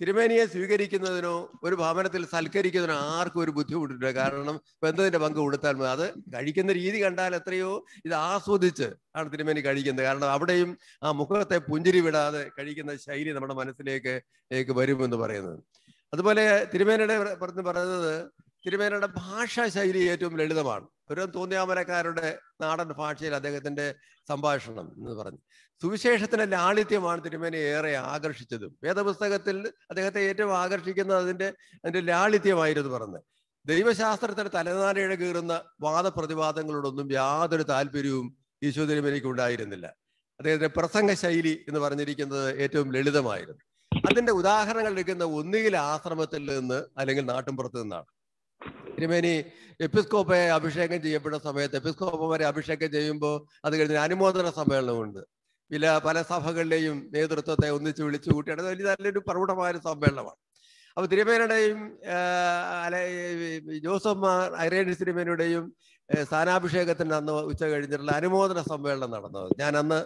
തിരുമേനിയെ സ്വീകരിക്കുന്നതിനോ ഒരു ഭവനത്തിൽ സൽക്കരിക്കുന്നതിനോ ആർക്കും ഒരു ബുദ്ധിമുട്ടില്ല കാരണം ബന്ധത്തിന്റെ പങ്ക് കൊടുത്താൽ മതി അത് കഴിക്കുന്ന രീതി കണ്ടാൽ എത്രയോ ഇത് ആസ്വദിച്ച് ആണ് തിരുമേനി കഴിക്കുന്നത് കാരണം അവിടെയും ആ മുഖത്തെ പുഞ്ചിരി വിടാതെ കഴിക്കുന്ന ശൈലി നമ്മുടെ മനസ്സിലേക്ക് വരുമെന്ന് പറയുന്നത് അതുപോലെ തിരുമേനയുടെ പറഞ്ഞു പറയുന്നത് തിരുമേനയുടെ ഭാഷാ ശൈലി ഏറ്റവും ലളിതമാണ് ഒരു തോന്നിയാമരക്കാരുടെ നാടൻ ഭാഷയിൽ അദ്ദേഹത്തിന്റെ സംഭാഷണം എന്ന് പറഞ്ഞു സുവിശേഷത്തിന്റെ ലാളിത്യമാണ് തിരുമേനെ ഏറെ ആകർഷിച്ചതും വേദപുസ്തകത്തിൽ അദ്ദേഹത്തെ ഏറ്റവും ആകർഷിക്കുന്ന അതിന്റെ അതിന്റെ ലാളിത്യമായിരുന്നു പറഞ്ഞത് ദൈവശാസ്ത്രത്തിന് തലനാരയുടെ കീറുന്ന വാദപ്രതിവാദങ്ങളോടൊന്നും യാതൊരു താല്പര്യവും ഈശോ തിരുമേനിക്ക് ഉണ്ടായിരുന്നില്ല അദ്ദേഹത്തിന്റെ പ്രസംഗ ശൈലി എന്ന് പറഞ്ഞിരിക്കുന്നത് ഏറ്റവും ലളിതമായിരുന്നു അതിന്റെ ഉദാഹരണങ്ങൾ എടുക്കുന്ന ഒന്നുകിൽ ആശ്രമത്തിൽ നിന്ന് അല്ലെങ്കിൽ നാട്ടിൻപുറത്ത് നിന്നാണ് തിരുമേനി എപ്പിസ്കോപ്പയെ അഭിഷേകം ചെയ്യപ്പെടുന്ന സമയത്ത് എപ്പിസ്കോപ്പമാരെ അഭിഷേകം ചെയ്യുമ്പോൾ അത് കഴിഞ്ഞ അനുമോദന സമ്മേളനമുണ്ട് വില പല സഭകളിലെയും നേതൃത്വത്തെ ഒന്നിച്ച് വിളിച്ചു കൂട്ടിയാണ് വലിയ നല്ലൊരു പ്രൗഢമായ സമ്മേളനമാണ് അപ്പൊ തിരുമേനയുടെയും ജോസഫ് മാർ ഐറേണി തിരുമേനയുടെയും സ്ഥാനാഭിഷേകത്തിന് അന്ന് ഉച്ച കഴിഞ്ഞിട്ടുള്ള അനുമോദന സമ്മേളനം നടന്നത് ഞാൻ അന്ന്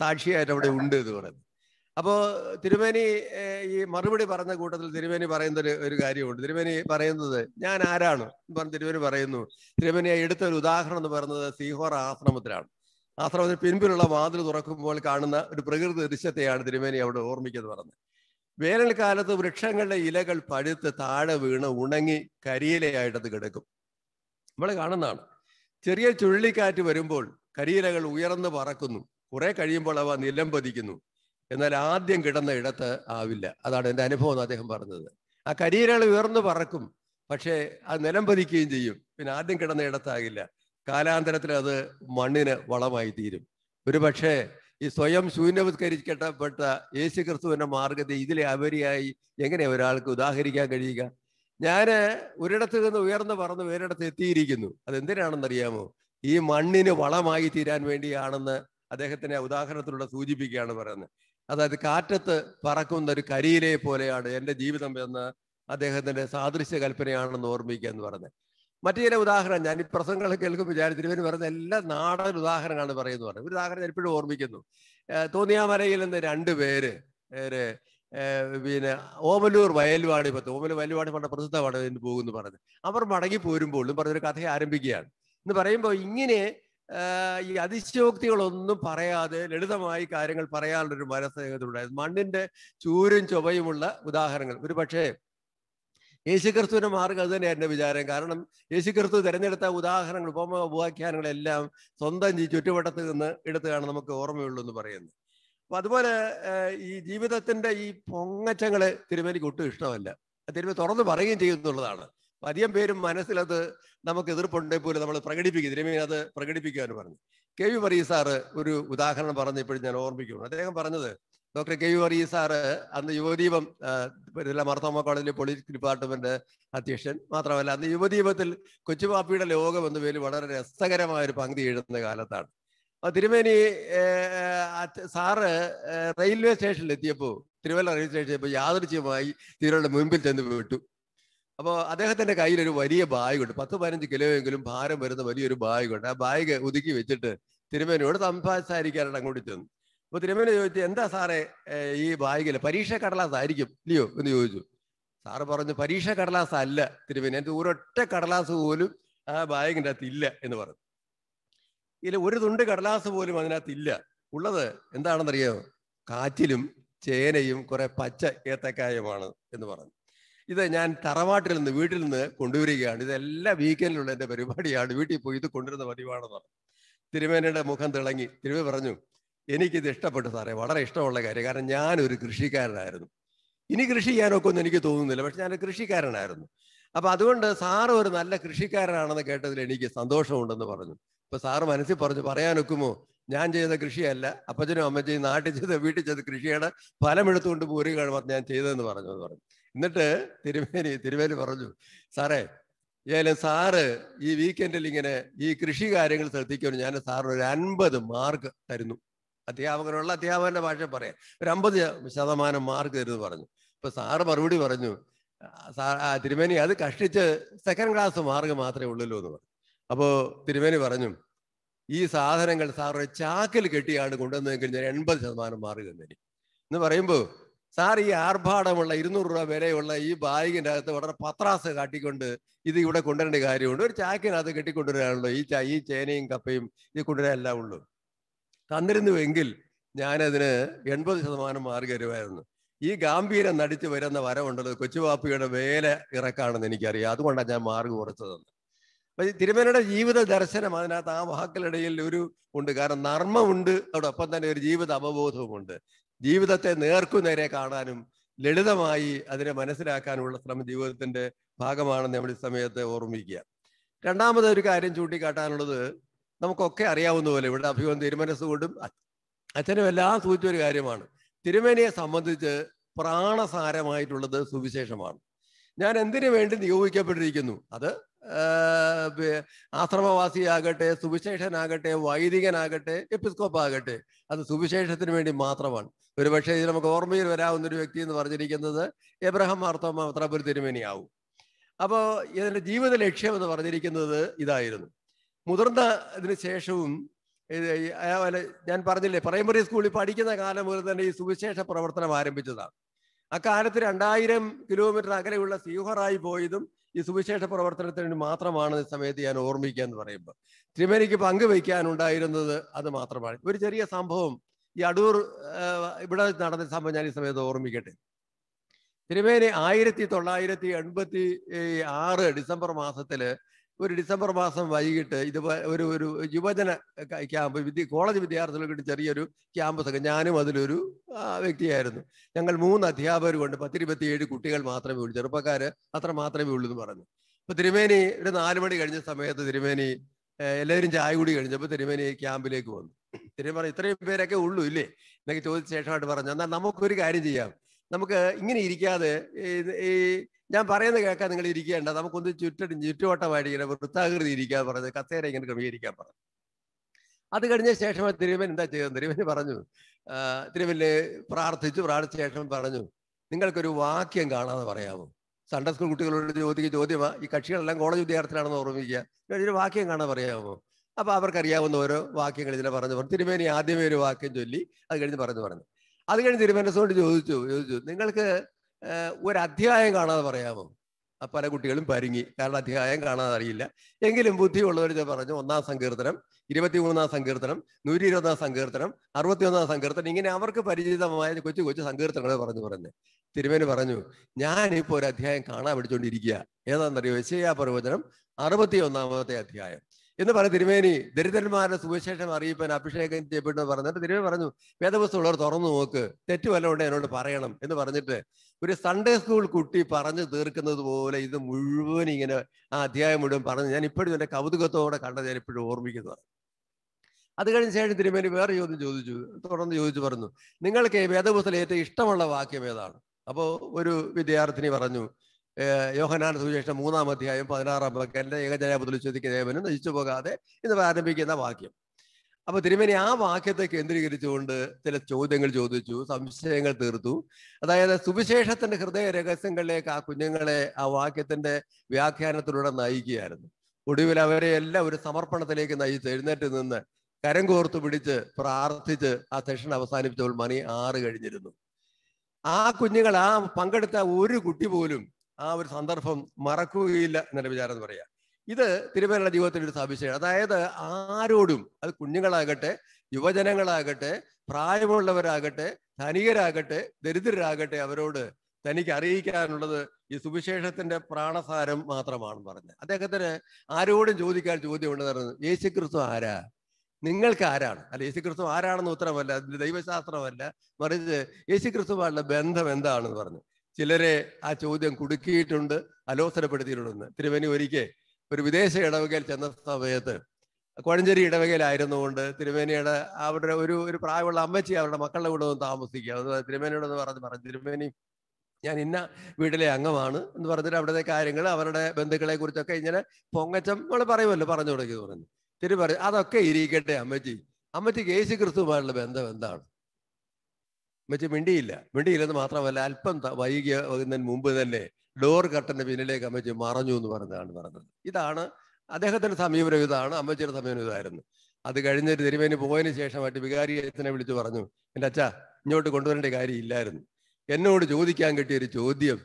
സാക്ഷിയായിട്ട് അവിടെ ഉണ്ട് എന്ന് പറയുന്നത് അപ്പോ തിരുമേനി ഈ മറുപടി പറഞ്ഞ കൂട്ടത്തിൽ തിരുമേനി പറയുന്ന ഒരു ഒരു കാര്യമുണ്ട് തിരുമേനി പറയുന്നത് ഞാൻ ആരാണ് എന്ന് പറഞ്ഞ് തിരുമേനി പറയുന്നു തിരുമേനിയെ എടുത്ത ഒരു ഉദാഹരണം എന്ന് പറയുന്നത് സീഹോറ ആശ്രമത്തിലാണ് ആശ്രമത്തിന് പിൻപിലുള്ള വാതിൽ തുറക്കുമ്പോൾ കാണുന്ന ഒരു പ്രകൃതി ദൃശ്യത്തെയാണ് തിരുമേനി അവിടെ ഓർമ്മിക്കുന്നത് പറഞ്ഞത് വേനൽക്കാലത്ത് വൃക്ഷങ്ങളുടെ ഇലകൾ പഴുത്ത് താഴെ വീണ് ഉണങ്ങി കരിയിലയായിട്ടത് കിടക്കും നമ്മൾ കാണുന്നതാണ് ചെറിയ ചുഴലിക്കാറ്റ് വരുമ്പോൾ കരിയിലകൾ ഉയർന്ന് പറക്കുന്നു കുറെ കഴിയുമ്പോൾ അവ നിലം പതിക്കുന്നു എന്നാൽ ആദ്യം കിടന്ന ഇടത്ത് ആവില്ല അതാണ് എൻ്റെ അനുഭവം എന്ന് അദ്ദേഹം പറഞ്ഞത് ആ കരിയിലകൾ ഉയർന്നു പറക്കും പക്ഷേ അത് നിലം പതിക്കുകയും ചെയ്യും പിന്നെ ആദ്യം കിടന്ന ഇടത്താകില്ല കാലാന്തരത്തിൽ അത് മണ്ണിന് വളമായി തീരും ഒരു പക്ഷേ ഈ സ്വയം ശൂന്യവത്കരിക്കപ്പെട്ട യേശു ക്രിസ്തുവിൻ്റെ മാർഗത്തെ ഇതിലെ അവരിയായി എങ്ങനെ ഒരാൾക്ക് ഉദാഹരിക്കാൻ കഴിയുക ഞാൻ ഒരിടത്ത് നിന്ന് ഉയർന്നു പറന്ന് വേറിടത്ത് എത്തിയിരിക്കുന്നു അതെന്തിനാണെന്നറിയാമോ ഈ മണ്ണിന് വളമായി തീരാൻ വേണ്ടിയാണെന്ന് അദ്ദേഹത്തിന് ഉദാഹരണത്തിലൂടെ സൂചിപ്പിക്കുകയാണ് പറയുന്നത് അതായത് കാറ്റത്ത് പറക്കുന്ന ഒരു കരിയിലെ പോലെയാണ് എൻ്റെ ജീവിതം എന്ന അദ്ദേഹത്തിൻ്റെ സാദൃശ്യ കൽപ്പനയാണെന്ന് ഓർമ്മിക്കുക എന്ന് പറഞ്ഞത് മറ്റു ചില ഉദാഹരണം ഞാൻ ഈ പ്രസംഗങ്ങൾ കേൾക്കും വിചാരിച്ചു ഇവന് പറയുന്ന എല്ലാ നാടൻ ഉദാഹരണമാണ് പറയുന്നത് പറഞ്ഞത് ഒരു ഉദാഹരണം ഞാൻ ഓർമ്മിക്കുന്നു തോന്നിയാമലയിൽ നിന്ന് രണ്ട് പേര് പിന്നെ ഓമലൂർ വയൽവാടി പത്ത് ഓമലൂർ വയൽവാടി പണ്ട പ്രസിദ്ധമാണ് എന്ന് പോകുന്നു പറഞ്ഞത് അവർ മടങ്ങി പോരുമ്പോഴും പറഞ്ഞൊരു കഥ ആരംഭിക്കുകയാണ് എന്ന് പറയുമ്പോൾ ഇങ്ങനെ ഈ അതിശയോക്തികളൊന്നും പറയാതെ ലളിതമായി കാര്യങ്ങൾ പറയാനുള്ളൊരു മനസ്സേഹത്തുണ്ടായിരുന്നു മണ്ണിന്റെ ചൂരും ചൊവയുമുള്ള ഉദാഹരണങ്ങൾ ഒരു പക്ഷേ യേശുക്രിസ്തുവിനെ മാർഗം അത് തന്നെയാണ് എൻ്റെ വിചാരം കാരണം യേശുക്രിസ്തു തിരഞ്ഞെടുത്ത ഉദാഹരണങ്ങൾ ഉപമ ഉപാഖ്യാനങ്ങളെല്ലാം സ്വന്തം ചുറ്റുവട്ടത്ത് നിന്ന് എടുത്താണ് നമുക്ക് ഓർമ്മയുള്ളൂ എന്ന് പറയുന്നത് അപ്പൊ അതുപോലെ ഈ ജീവിതത്തിന്റെ ഈ പൊങ്ങച്ചങ്ങള് തിരുമേനിക്ക് ഒട്ടും ഇഷ്ടമല്ല തിരുമേനി തുറന്ന് പറയുകയും ചെയ്യുന്നുള്ളതാണ് അധികം പേരും മനസ്സിലത് നമുക്ക് എതിർപ്പുണ്ടെങ്കിൽ പോലും നമ്മൾ പ്രകടിപ്പിക്കും തിരുമേനി അത് എന്ന് പറഞ്ഞു കെ വി പറയും സാറ് ഒരു ഉദാഹരണം പറഞ്ഞപ്പോഴും ഞാൻ ഓർമ്മിക്കുന്നു അദ്ദേഹം പറഞ്ഞത് ഡോക്ടർ കെ യു അറിയ സാറ് അന്ന് യുവദീപം പെരുതല മാർത്തോമ കോളേജിലെ പൊളിറ്റിക്സ് ഡിപ്പാർട്ട്മെന്റ് അധ്യക്ഷൻ മാത്രമല്ല അന്ന് യുവദീപത്തിൽ കൊച്ചുപാപ്പിയുടെ ലോകം എന്ന പേര് വളരെ രസകരമായ ഒരു പങ്ക്തി എഴുതുന്ന കാലത്താണ് തിരുമേനി സാറ് റെയിൽവേ സ്റ്റേഷനിൽ എത്തിയപ്പോ തിരുവല്ല റെയിൽവേ സ്റ്റേഷനിൽ എത്തിയപ്പോൾ യാദൃച്ഛ്യമായി തിരുവല്ല മുമ്പിൽ ചെന്ന് വിട്ടു അപ്പോൾ അദ്ദേഹത്തിന്റെ കയ്യിൽ ഒരു വലിയ ബാഗുണ്ട് പത്ത് പതിനഞ്ച് കിലോയെങ്കിലും ഭാരം വരുന്ന വലിയൊരു ബാഗുണ്ട് ആ ബാഗ് ഒതുക്കി വെച്ചിട്ട് തിരുമേനിയോട് സംസാരിക്കാനാണ് അങ്ങോട്ട് ചെന്നു അപ്പൊ തിരുമേനി ചോദിച്ചു എന്താ സാറേ ഈ ബാഗിൽ പരീക്ഷ കടലാസ് ആയിരിക്കും ഇല്ലയോ എന്ന് ചോദിച്ചു സാറ് പറഞ്ഞു പരീക്ഷ കടലാസ് അല്ല തിരുമേനി എന്റെ ഒരൊറ്റ കടലാസ് പോലും ആ ബാഗിൻ്റെ അകത്ത് ഇല്ല എന്ന് പറഞ്ഞു ഇതിൽ ഒരു തുണ്ട് കടലാസ് പോലും അതിനകത്ത് ഇല്ല ഉള്ളത് എന്താണെന്നറിയോ കാറ്റിലും ചേനയും കുറെ പച്ച ഏത്തക്കായുമാണ് എന്ന് പറഞ്ഞു ഇത് ഞാൻ തറവാട്ടിൽ നിന്ന് വീട്ടിൽ നിന്ന് കൊണ്ടുവരികയാണ് ഇതെല്ലാ വീക്കെൻഡിലുള്ള എൻ്റെ പരിപാടിയാണ് വീട്ടിൽ പോയി ഇത് കൊണ്ടുവരുന്ന പതിവാണെന്ന് പറഞ്ഞു തിരുമേനയുടെ മുഖം തിളങ്ങി തിരുമേ പറഞ്ഞു എനിക്കിത് ഇഷ്ടപ്പെട്ടു സാറേ വളരെ ഇഷ്ടമുള്ള കാര്യം കാരണം ഞാൻ ഒരു കൃഷിക്കാരനായിരുന്നു ഇനി കൃഷി ചെയ്യാനൊക്കെ ഒന്നും എനിക്ക് തോന്നുന്നില്ല പക്ഷെ ഞാൻ കൃഷിക്കാരനായിരുന്നു അപ്പൊ അതുകൊണ്ട് സാറ് ഒരു നല്ല കൃഷിക്കാരനാണെന്ന് കേട്ടതിൽ എനിക്ക് സന്തോഷമുണ്ടെന്ന് പറഞ്ഞു ഇപ്പൊ സാറ് മനസ്സിൽ പറഞ്ഞു പറയാനൊക്കുമോ ഞാൻ ചെയ്ത കൃഷിയല്ല അപ്പച്ചനും അമ്മച്ചയും നാട്ടിൽ ചെയ്ത വീട്ടിൽ ചെയ്ത കൃഷിയുടെ ഫലമെടുത്തുകൊണ്ട് ഒരു കഴിവ് ഞാൻ ചെയ്തതെന്ന് പറഞ്ഞു എന്ന് പറഞ്ഞു എന്നിട്ട് തിരുമേനി തിരുമേനി പറഞ്ഞു സാറേ ഏലും സാറ് ഈ വീക്കെൻഡിൽ ഇങ്ങനെ ഈ കൃഷി കാര്യങ്ങൾ ശ്രദ്ധിക്കുമെന്ന് ഞാൻ സാറിന് ഒരു അൻപത് മാർക്ക് തരുന്നു അധ്യാപകരുള്ള അധ്യാപകന്റെ ഭാഷ പറയാം ഒരു അമ്പത് ശതമാനം മാർക്ക് തരുത് പറഞ്ഞു ഇപ്പൊ സാറ് മറുപടി പറഞ്ഞു സാർ തിരുമേനി അത് കഷ്ടിച്ച് സെക്കൻഡ് ക്ലാസ് മാർക്ക് മാത്രമേ ഉള്ളൂ എന്ന് പറഞ്ഞു അപ്പോൾ തിരുമേനി പറഞ്ഞു ഈ സാധനങ്ങൾ സാർ ഒരു ചാക്കിൽ കെട്ടിയാണ് കൊണ്ടുവന്നതെങ്കിൽ ഞാൻ എൺപത് ശതമാനം മാർക്ക് തന്നേനി എന്ന് പറയുമ്പോൾ സാർ ഈ ആർഭാടമുള്ള ഇരുന്നൂറ് രൂപ വിലയുള്ള ഈ ബാഗിൻ്റെ അകത്ത് വളരെ പത്രാസ് കാട്ടിക്കൊണ്ട് ഇത് ഇവിടെ കൊണ്ടുവരേണ്ട കാര്യമുണ്ട് ഒരു ചാക്കിനകത്ത് കെട്ടിക്കൊണ്ടുവരാനുള്ളൂ ഈ ഈ ചേനയും കപ്പയും ഇത് കൊണ്ടുവരാൻ എല്ലാം ഉള്ളൂ തന്നിരുന്നുവെങ്കിൽ ഞാനതിന് എൺപത് ശതമാനം മാർക്ക് വരുമായിരുന്നു ഈ ഗാംഭീരം നടിച്ചു വരുന്ന വരമുണ്ടത് കൊച്ചുവാപ്പിയുടെ വേല ഇറക്കാണെന്ന് എനിക്കറിയാം അതുകൊണ്ടാണ് ഞാൻ മാർഗ്ഗ കുറച്ചതെന്ന് അപ്പൊ തിരുമേനയുടെ ജീവിത ദർശനം അതിനകത്ത് ആ വാക്കിലിടയിൽ ഒരു ഉണ്ട് കാരണം നർമ്മമുണ്ട് അതോടൊപ്പം തന്നെ ഒരു ജീവിത അവബോധവുമുണ്ട് ജീവിതത്തെ നേർക്കുനേരെ കാണാനും ലളിതമായി അതിനെ മനസ്സിലാക്കാനുള്ള ശ്രമം ജീവിതത്തിന്റെ ഭാഗമാണെന്ന് നമ്മൾ ഈ സമയത്ത് ഓർമ്മിക്കുക രണ്ടാമത് ഒരു കാര്യം ചൂണ്ടിക്കാട്ടാനുള്ളത് നമുക്കൊക്കെ അറിയാവുന്ന പോലെ ഇവിടെ അഭിമുഖം കൊണ്ടും അച്ഛനും എല്ലാം സൂചിച്ച ഒരു കാര്യമാണ് തിരുമേനിയെ സംബന്ധിച്ച് പ്രാണസാരമായിട്ടുള്ളത് സുവിശേഷമാണ് ഞാൻ എന്തിനു വേണ്ടി നിയോഗിക്കപ്പെട്ടിരിക്കുന്നു അത് ആശ്രമവാസിയാകട്ടെ സുവിശേഷനാകട്ടെ വൈദികനാകട്ടെ എപ്പിസ്കോപ്പ് ആകട്ടെ അത് സുവിശേഷത്തിന് വേണ്ടി മാത്രമാണ് ഒരുപക്ഷെ ഇത് നമുക്ക് ഓർമ്മയിൽ വരാവുന്ന ഒരു വ്യക്തി എന്ന് പറഞ്ഞിരിക്കുന്നത് എബ്രഹാം മാർത്തോമ ഉത്തരപുരി തിരുമേനിയാവും അപ്പോൾ ഇതിൻ്റെ ജീവിത ലക്ഷ്യം എന്ന് പറഞ്ഞിരിക്കുന്നത് ഇതായിരുന്നു മുതിർന്ന ഇതിന് ശേഷവും അതേപോലെ ഞാൻ പറഞ്ഞില്ലേ പ്രൈമറി സ്കൂളിൽ പഠിക്കുന്ന കാലം മുതൽ തന്നെ ഈ സുവിശേഷ പ്രവർത്തനം ആരംഭിച്ചതാണ് അക്കാലത്ത് രണ്ടായിരം കിലോമീറ്റർ അകലെയുള്ള സീഹറായി പോയതും ഈ സുവിശേഷ പ്രവർത്തനത്തിന് മാത്രമാണ് സമയത്ത് ഞാൻ ഓർമ്മിക്കുക എന്ന് പറയുമ്പോൾ ത്രിവേണിക്ക് പങ്കുവയ്ക്കാനുണ്ടായിരുന്നത് അത് മാത്രമാണ് ഒരു ചെറിയ സംഭവം ഈ അടൂർ ഇവിടെ നടന്ന സംഭവം ഞാൻ ഈ സമയത്ത് ഓർമ്മിക്കട്ടെ തിരുമേനി ആയിരത്തി തൊള്ളായിരത്തി എൺപത്തി ആറ് ഡിസംബർ മാസത്തില് ഒരു ഡിസംബർ മാസം വൈകിട്ട് ഇത് ഒരു ഒരു യുവജന ക്യാമ്പ് വിദ്യ കോളേജ് വിദ്യാർത്ഥികൾക്ക് ചെറിയൊരു ക്യാമ്പസൊക്കെ ഞാനും അതിലൊരു വ്യക്തിയായിരുന്നു ഞങ്ങൾ മൂന്ന് അധ്യാപകരുണ്ട് പത്തിരുപത്തി ഏഴ് കുട്ടികൾ മാത്രമേ ഉള്ളൂ ചെറുപ്പക്കാർ അത്ര മാത്രമേ ഉള്ളൂ എന്ന് പറഞ്ഞു അപ്പോൾ തിരുമേനി ഒരു മണി കഴിഞ്ഞ സമയത്ത് തിരുമേനി എല്ലാവരും ചായ കൂടി കഴിഞ്ഞപ്പോൾ തിരുമേനി ക്യാമ്പിലേക്ക് വന്നു തിരുമേനി ഇത്രയും പേരൊക്കെ ഉള്ളൂ ഇല്ലേ എന്നൊക്കെ ചോദിച്ച ശേഷമായിട്ട് പറഞ്ഞു എന്നാൽ നമുക്കൊരു കാര്യം ചെയ്യാം നമുക്ക് ഇങ്ങനെ ഇരിക്കാതെ ഈ ഞാൻ പറയുന്നത് കേൾക്കാൻ നിങ്ങൾ ഇരിക്കേണ്ട നമുക്കൊന്ന് ചുറ്റടി ചുറ്റുവട്ടമായിട്ട് ഇങ്ങനെ വൃത്താകൃതി ഇരിക്കാൻ പറഞ്ഞത് കത്തേര ഇങ്ങനെ ക്രമീകരിക്കാൻ പറഞ്ഞു അത് കഴിഞ്ഞ ശേഷം തിരുവൻ എന്താ ചെയ്തത് തിരുവൻ പറഞ്ഞു തിരുവല് പ്രാർത്ഥിച്ചു പ്രാർത്ഥിച്ച ശേഷം പറഞ്ഞു നിങ്ങൾക്കൊരു വാക്യം കാണാതെ പറയാമോ സൺഡേ സ്കൂൾ കുട്ടികളോട് ചോദിക്കുക ചോദ്യമാ ഈ കക്ഷികളെല്ലാം കോളേജ് വിദ്യാർത്ഥികളാണെന്ന് ഓർമ്മിക്കുക ഒരു വാക്യം കാണാൻ പറയാമോ അപ്പൊ അവർക്കറിയാവുന്ന ഓരോ വാക്യങ്ങൾ ഇതിനെ പറഞ്ഞു പറഞ്ഞു തിരുമേനി ആദ്യമേ ഒരു വാക്യം ചൊല്ലി അത് കഴിഞ്ഞ് പറഞ്ഞു പറഞ്ഞു അത് കഴിഞ്ഞ് തിരുമനസ്സോട് ചോദിച്ചു ചോദിച്ചു നിങ്ങൾക്ക് ഒരു അധ്യായം കാണാതെ പറയാമോ ആ പല കുട്ടികളും പരിങ്ങി കാരണം അധ്യായം കാണാതെ അറിയില്ല എങ്കിലും ബുദ്ധിയുള്ളവർ പറഞ്ഞു ഒന്നാം സങ്കീർത്തനം ഇരുപത്തിമൂന്നാം സങ്കീർത്തനം നൂറ്റി ഇരുപതാം സങ്കീർത്തനം അറുപത്തിയൊന്നാം സങ്കീർത്തനം ഇങ്ങനെ അവർക്ക് പരിചിതമായ കൊച്ചു കൊച്ചു സങ്കീർത്തനങ്ങൾ പറഞ്ഞു പറഞ്ഞു തിരുമേനി പറഞ്ഞു ഞാനിപ്പോൾ ഒരു അധ്യായം കാണാൻ പിടിച്ചുകൊണ്ടിരിക്കുക ഏതാണെന്നറിയോ വിശയ പ്രവചനം അറുപത്തിയൊന്നാമത്തെ അധ്യായം എന്ന് പറഞ്ഞ തിരുമേനി ദരിദ്രന്മാരുടെ സുവിശേഷം അറിയിപ്പാൻ അഭിഷേകം ചെയ്യപ്പെട്ടു പറഞ്ഞിട്ട് തിരുമേനി പറഞ്ഞു വേദപുസ്തകമുള്ളവർ തുറന്നു നോക്ക് വല്ല വല്ലതുകൊണ്ട് എന്നോട് പറയണം എന്ന് പറഞ്ഞിട്ട് ഒരു സൺഡേ സ്കൂൾ കുട്ടി പറഞ്ഞു തീർക്കുന്നത് പോലെ ഇത് മുഴുവൻ ഇങ്ങനെ ആ അധ്യായം മുഴുവൻ പറഞ്ഞു ഞാൻ ഇപ്പോഴും എൻ്റെ കൗതുകത്തോടെ കണ്ടത് ഞാൻ ഇപ്പോഴും ഓർമ്മിക്കുന്നു അത് കഴിഞ്ഞ ശേഷം തിരുമേനി വേറെ ചോദ്യം ചോദിച്ചു തുടർന്ന് ചോദിച്ചു പറഞ്ഞു നിങ്ങൾക്ക് വേദപുസ്തകം ഏറ്റവും ഇഷ്ടമുള്ള വാക്യം ഏതാണ് അപ്പോൾ ഒരു വിദ്യാർത്ഥിനി പറഞ്ഞു യോഹനാന സുവിശേഷം മൂന്നാം അധ്യായം പതിനാറാം പക്ക എൻ്റെ ഏകജനാപത്തിൽ ചോദിക്കുന്ന ദേവനും നശിച്ചു പോകാതെ ഇന്ന് ആരംഭിക്കുന്ന വാക്യം അപ്പൊ തിരുമേനി ആ വാക്യത്തെ കേന്ദ്രീകരിച്ചുകൊണ്ട് ചില ചോദ്യങ്ങൾ ചോദിച്ചു സംശയങ്ങൾ തീർത്തു അതായത് സുവിശേഷത്തിന്റെ ഹൃദയ രഹസ്യങ്ങളിലേക്ക് ആ കുഞ്ഞുങ്ങളെ ആ വാക്യത്തിന്റെ വ്യാഖ്യാനത്തിലൂടെ നയിക്കുകയായിരുന്നു ഒടുവിൽ അവരെ എല്ലാം ഒരു സമർപ്പണത്തിലേക്ക് നയിച്ച് എഴുന്നേറ്റ് നിന്ന് കരം കോർത്തു പിടിച്ച് പ്രാർത്ഥിച്ച് ആ സെഷൻ അവസാനിപ്പിച്ചപ്പോൾ മണി ആറ് കഴിഞ്ഞിരുന്നു ആ കുഞ്ഞുങ്ങൾ ആ പങ്കെടുത്ത ഒരു കുട്ടി പോലും ആ ഒരു സന്ദർഭം മറക്കുകയില്ല എന്നുള്ള വിചാരം എന്ന് പറയാം ഇത് തിരുമേനയുടെ ജീവിതത്തിൽ ഒരു സ്ഥാപിച്ചത് അതായത് ആരോടും അത് കുഞ്ഞുങ്ങളാകട്ടെ യുവജനങ്ങളാകട്ടെ പ്രായമുള്ളവരാകട്ടെ ധനികരാകട്ടെ ദരിദ്രരാകട്ടെ അവരോട് തനിക്ക് അറിയിക്കാനുള്ളത് ഈ സുവിശേഷത്തിന്റെ പ്രാണസാരം മാത്രമാണെന്ന് പറഞ്ഞത് അദ്ദേഹത്തിന് ആരോടും ചോദിക്കാൻ ചോദ്യം ഉണ്ടെന്ന് യേശു യേശുക്രിസ്തു ആരാ നിങ്ങൾക്ക് ആരാണ് അല്ല യേശുക്രിസ്തു ആരാണെന്ന് ഉത്തരമല്ല ദൈവശാസ്ത്രമല്ല മറിച്ച് യേശുക്രിസ്തുമായുള്ള ബന്ധം എന്താണെന്ന് പറഞ്ഞു ചിലരെ ആ ചോദ്യം കുടുക്കിയിട്ടുണ്ട് അലോസരപ്പെടുത്തിയിട്ടുണ്ട് തിരുവനി ഒരിക്കൽ ഒരു വിദേശ ഇടവകയിൽ ചെന്ന സമയത്ത് കോഴഞ്ചേരി ഇടവകയിലായിരുന്നുകൊണ്ട് തിരുമേനിയുടെ അവരുടെ ഒരു ഒരു പ്രായമുള്ള അമ്മച്ചി അവരുടെ മക്കളുടെ കൂടെ ഒന്ന് താമസിക്കുക തിരുമേനിയോടൊന്ന് പറഞ്ഞ് പറഞ്ഞു തിരുമേനി ഞാൻ ഇന്ന വീട്ടിലെ അംഗമാണ് എന്ന് പറഞ്ഞിട്ട് അവിടുത്തെ കാര്യങ്ങൾ അവരുടെ ബന്ധുക്കളെ കുറിച്ചൊക്കെ ഇങ്ങനെ പൊങ്ങച്ചം നമ്മൾ പറയുമല്ലോ പറഞ്ഞു തുടങ്ങി പറഞ്ഞു തിരു അതൊക്കെ ഇരിക്കട്ടെ അമ്മച്ചി അമ്മച്ചി യേശു ക്രിസ്തുമായിട്ടുള്ള ബന്ധം എന്താണ് മറ്റേ മിണ്ടിയില്ല മിണ്ടിയില്ലെന്ന് മാത്രമല്ല അല്പം വൈകിയ വൈകുന്നതിന് മുമ്പ് തന്നെ ഡോർ കട്ടന്റെ പിന്നിലേക്ക് അമ്മച്ചി മറഞ്ഞു എന്ന് പറഞ്ഞതാണ് പറഞ്ഞത് ഇതാണ് അദ്ദേഹത്തിന്റെ സമീപനം ഇതാണ് അമ്മച്ചിയുടെ സമീപനം ഇതായിരുന്നു അത് കഴിഞ്ഞിട്ട് തിരുമേനി പോയതിനു ശേഷമായിട്ട് വികാരി അച്ഛനെ വിളിച്ചു പറഞ്ഞു എൻ്റെ അച്ഛാ ഇങ്ങോട്ട് കൊണ്ടുവരേണ്ട കാര്യമില്ലായിരുന്നു എന്നോട് ചോദിക്കാൻ കിട്ടിയ ഒരു ചോദ്യം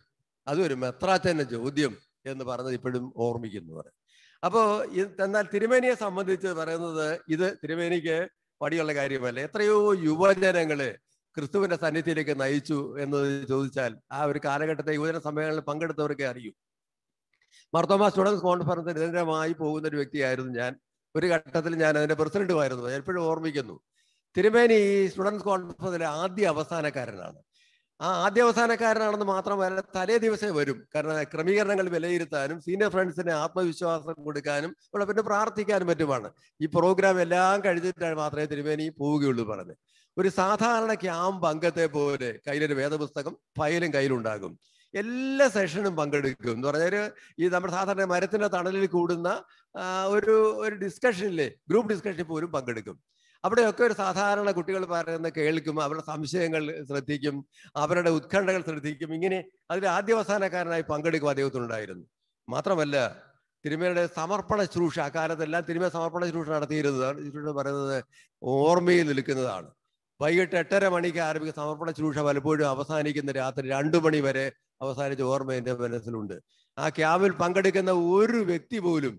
അതൊരു മെത്രാച്ചൻ്റെ ചോദ്യം എന്ന് പറഞ്ഞത് ഇപ്പോഴും ഓർമ്മിക്കുന്നു പറയും അപ്പോൾ എന്നാൽ തിരുമേനിയെ സംബന്ധിച്ച് പറയുന്നത് ഇത് തിരുമേനിക്ക് പടിയുള്ള കാര്യമല്ല എത്രയോ യുവജനങ്ങള് ക്രിസ്തുവിന്റെ സന്നിധിയിലേക്ക് നയിച്ചു എന്ന് ചോദിച്ചാൽ ആ ഒരു കാലഘട്ടത്തെ യുവജന സമ്മേളനങ്ങളിൽ പങ്കെടുത്തവർക്ക് അറിയൂ മർത്തോമാ സ്റ്റുഡൻസ് കോൺഫറൻസ് നിരന്തരമായി പോകുന്ന ഒരു വ്യക്തിയായിരുന്നു ഞാൻ ഒരു ഘട്ടത്തിൽ ഞാൻ അതിന്റെ പ്രസിഡന്റുമായിരുന്നു ഞാൻ എപ്പോഴും ഓർമ്മിക്കുന്നു തിരുമേനി ഈ സ്റ്റുഡൻസ് കോൺഫറൻസിലെ ആദ്യ അവസാനക്കാരനാണ് ആ ആദ്യ അവസാനക്കാരനാണെന്ന് മാത്രമല്ല തലേ ദിവസമേ വരും കാരണം ക്രമീകരണങ്ങൾ വിലയിരുത്താനും സീനിയർ ഫ്രണ്ട്സിന് ആത്മവിശ്വാസം കൊടുക്കാനും ഉള്ള പിന്നെ പ്രാർത്ഥിക്കാനും പറ്റുമാണ് ഈ പ്രോഗ്രാം എല്ലാം കഴിഞ്ഞിട്ടാണ് മാത്രമേ തിരുമേനി പോവുകയുള്ളൂ പറഞ്ഞത് ഒരു സാധാരണ ക്യാമ്പ് അംഗത്തെ പോലെ കയ്യിലൊരു വേദപുസ്തകം ഫയലും കയ്യിലുണ്ടാകും എല്ലാ സെഷനും പങ്കെടുക്കും എന്ന് പറഞ്ഞാൽ ഈ നമ്മുടെ സാധാരണ മരത്തിന്റെ തണലിൽ കൂടുന്ന ഒരു ഒരു ഡിസ്കഷനിലെ ഗ്രൂപ്പ് ഡിസ്കഷനിൽ പോലും പങ്കെടുക്കും അവിടെയൊക്കെ ഒരു സാധാരണ കുട്ടികൾ പറയുന്ന കേൾക്കും അവരുടെ സംശയങ്ങൾ ശ്രദ്ധിക്കും അവരുടെ ഉത്കണ്ഠകൾ ശ്രദ്ധിക്കും ഇങ്ങനെ അതിൽ ആദ്യവസാനക്കാരനായി പങ്കെടുക്കും അദ്ദേഹത്തിനുണ്ടായിരുന്നു മാത്രമല്ല തിരുമേനിയുടെ സമർപ്പണ ശുശ്രൂഷ അക്കാലത്തെല്ലാം തിരുമേ സമർപ്പണ ശ്രൂഷ നടത്തിയിരുന്നതാണ് പറയുന്നത് ഓർമ്മയിൽ നിൽക്കുന്നതാണ് വൈകിട്ട് എട്ടര മണിക്ക് ആരംഭിക്കുന്ന സമർപ്പണ ശുശ്രൂഷ പലപ്പോഴും അവസാനിക്കുന്ന രാത്രി രണ്ടു മണി വരെ അവസാനിച്ച ഓർമ്മ എന്റെ മനസ്സിലുണ്ട് ആ ക്യാമ്പിൽ പങ്കെടുക്കുന്ന ഒരു വ്യക്തി പോലും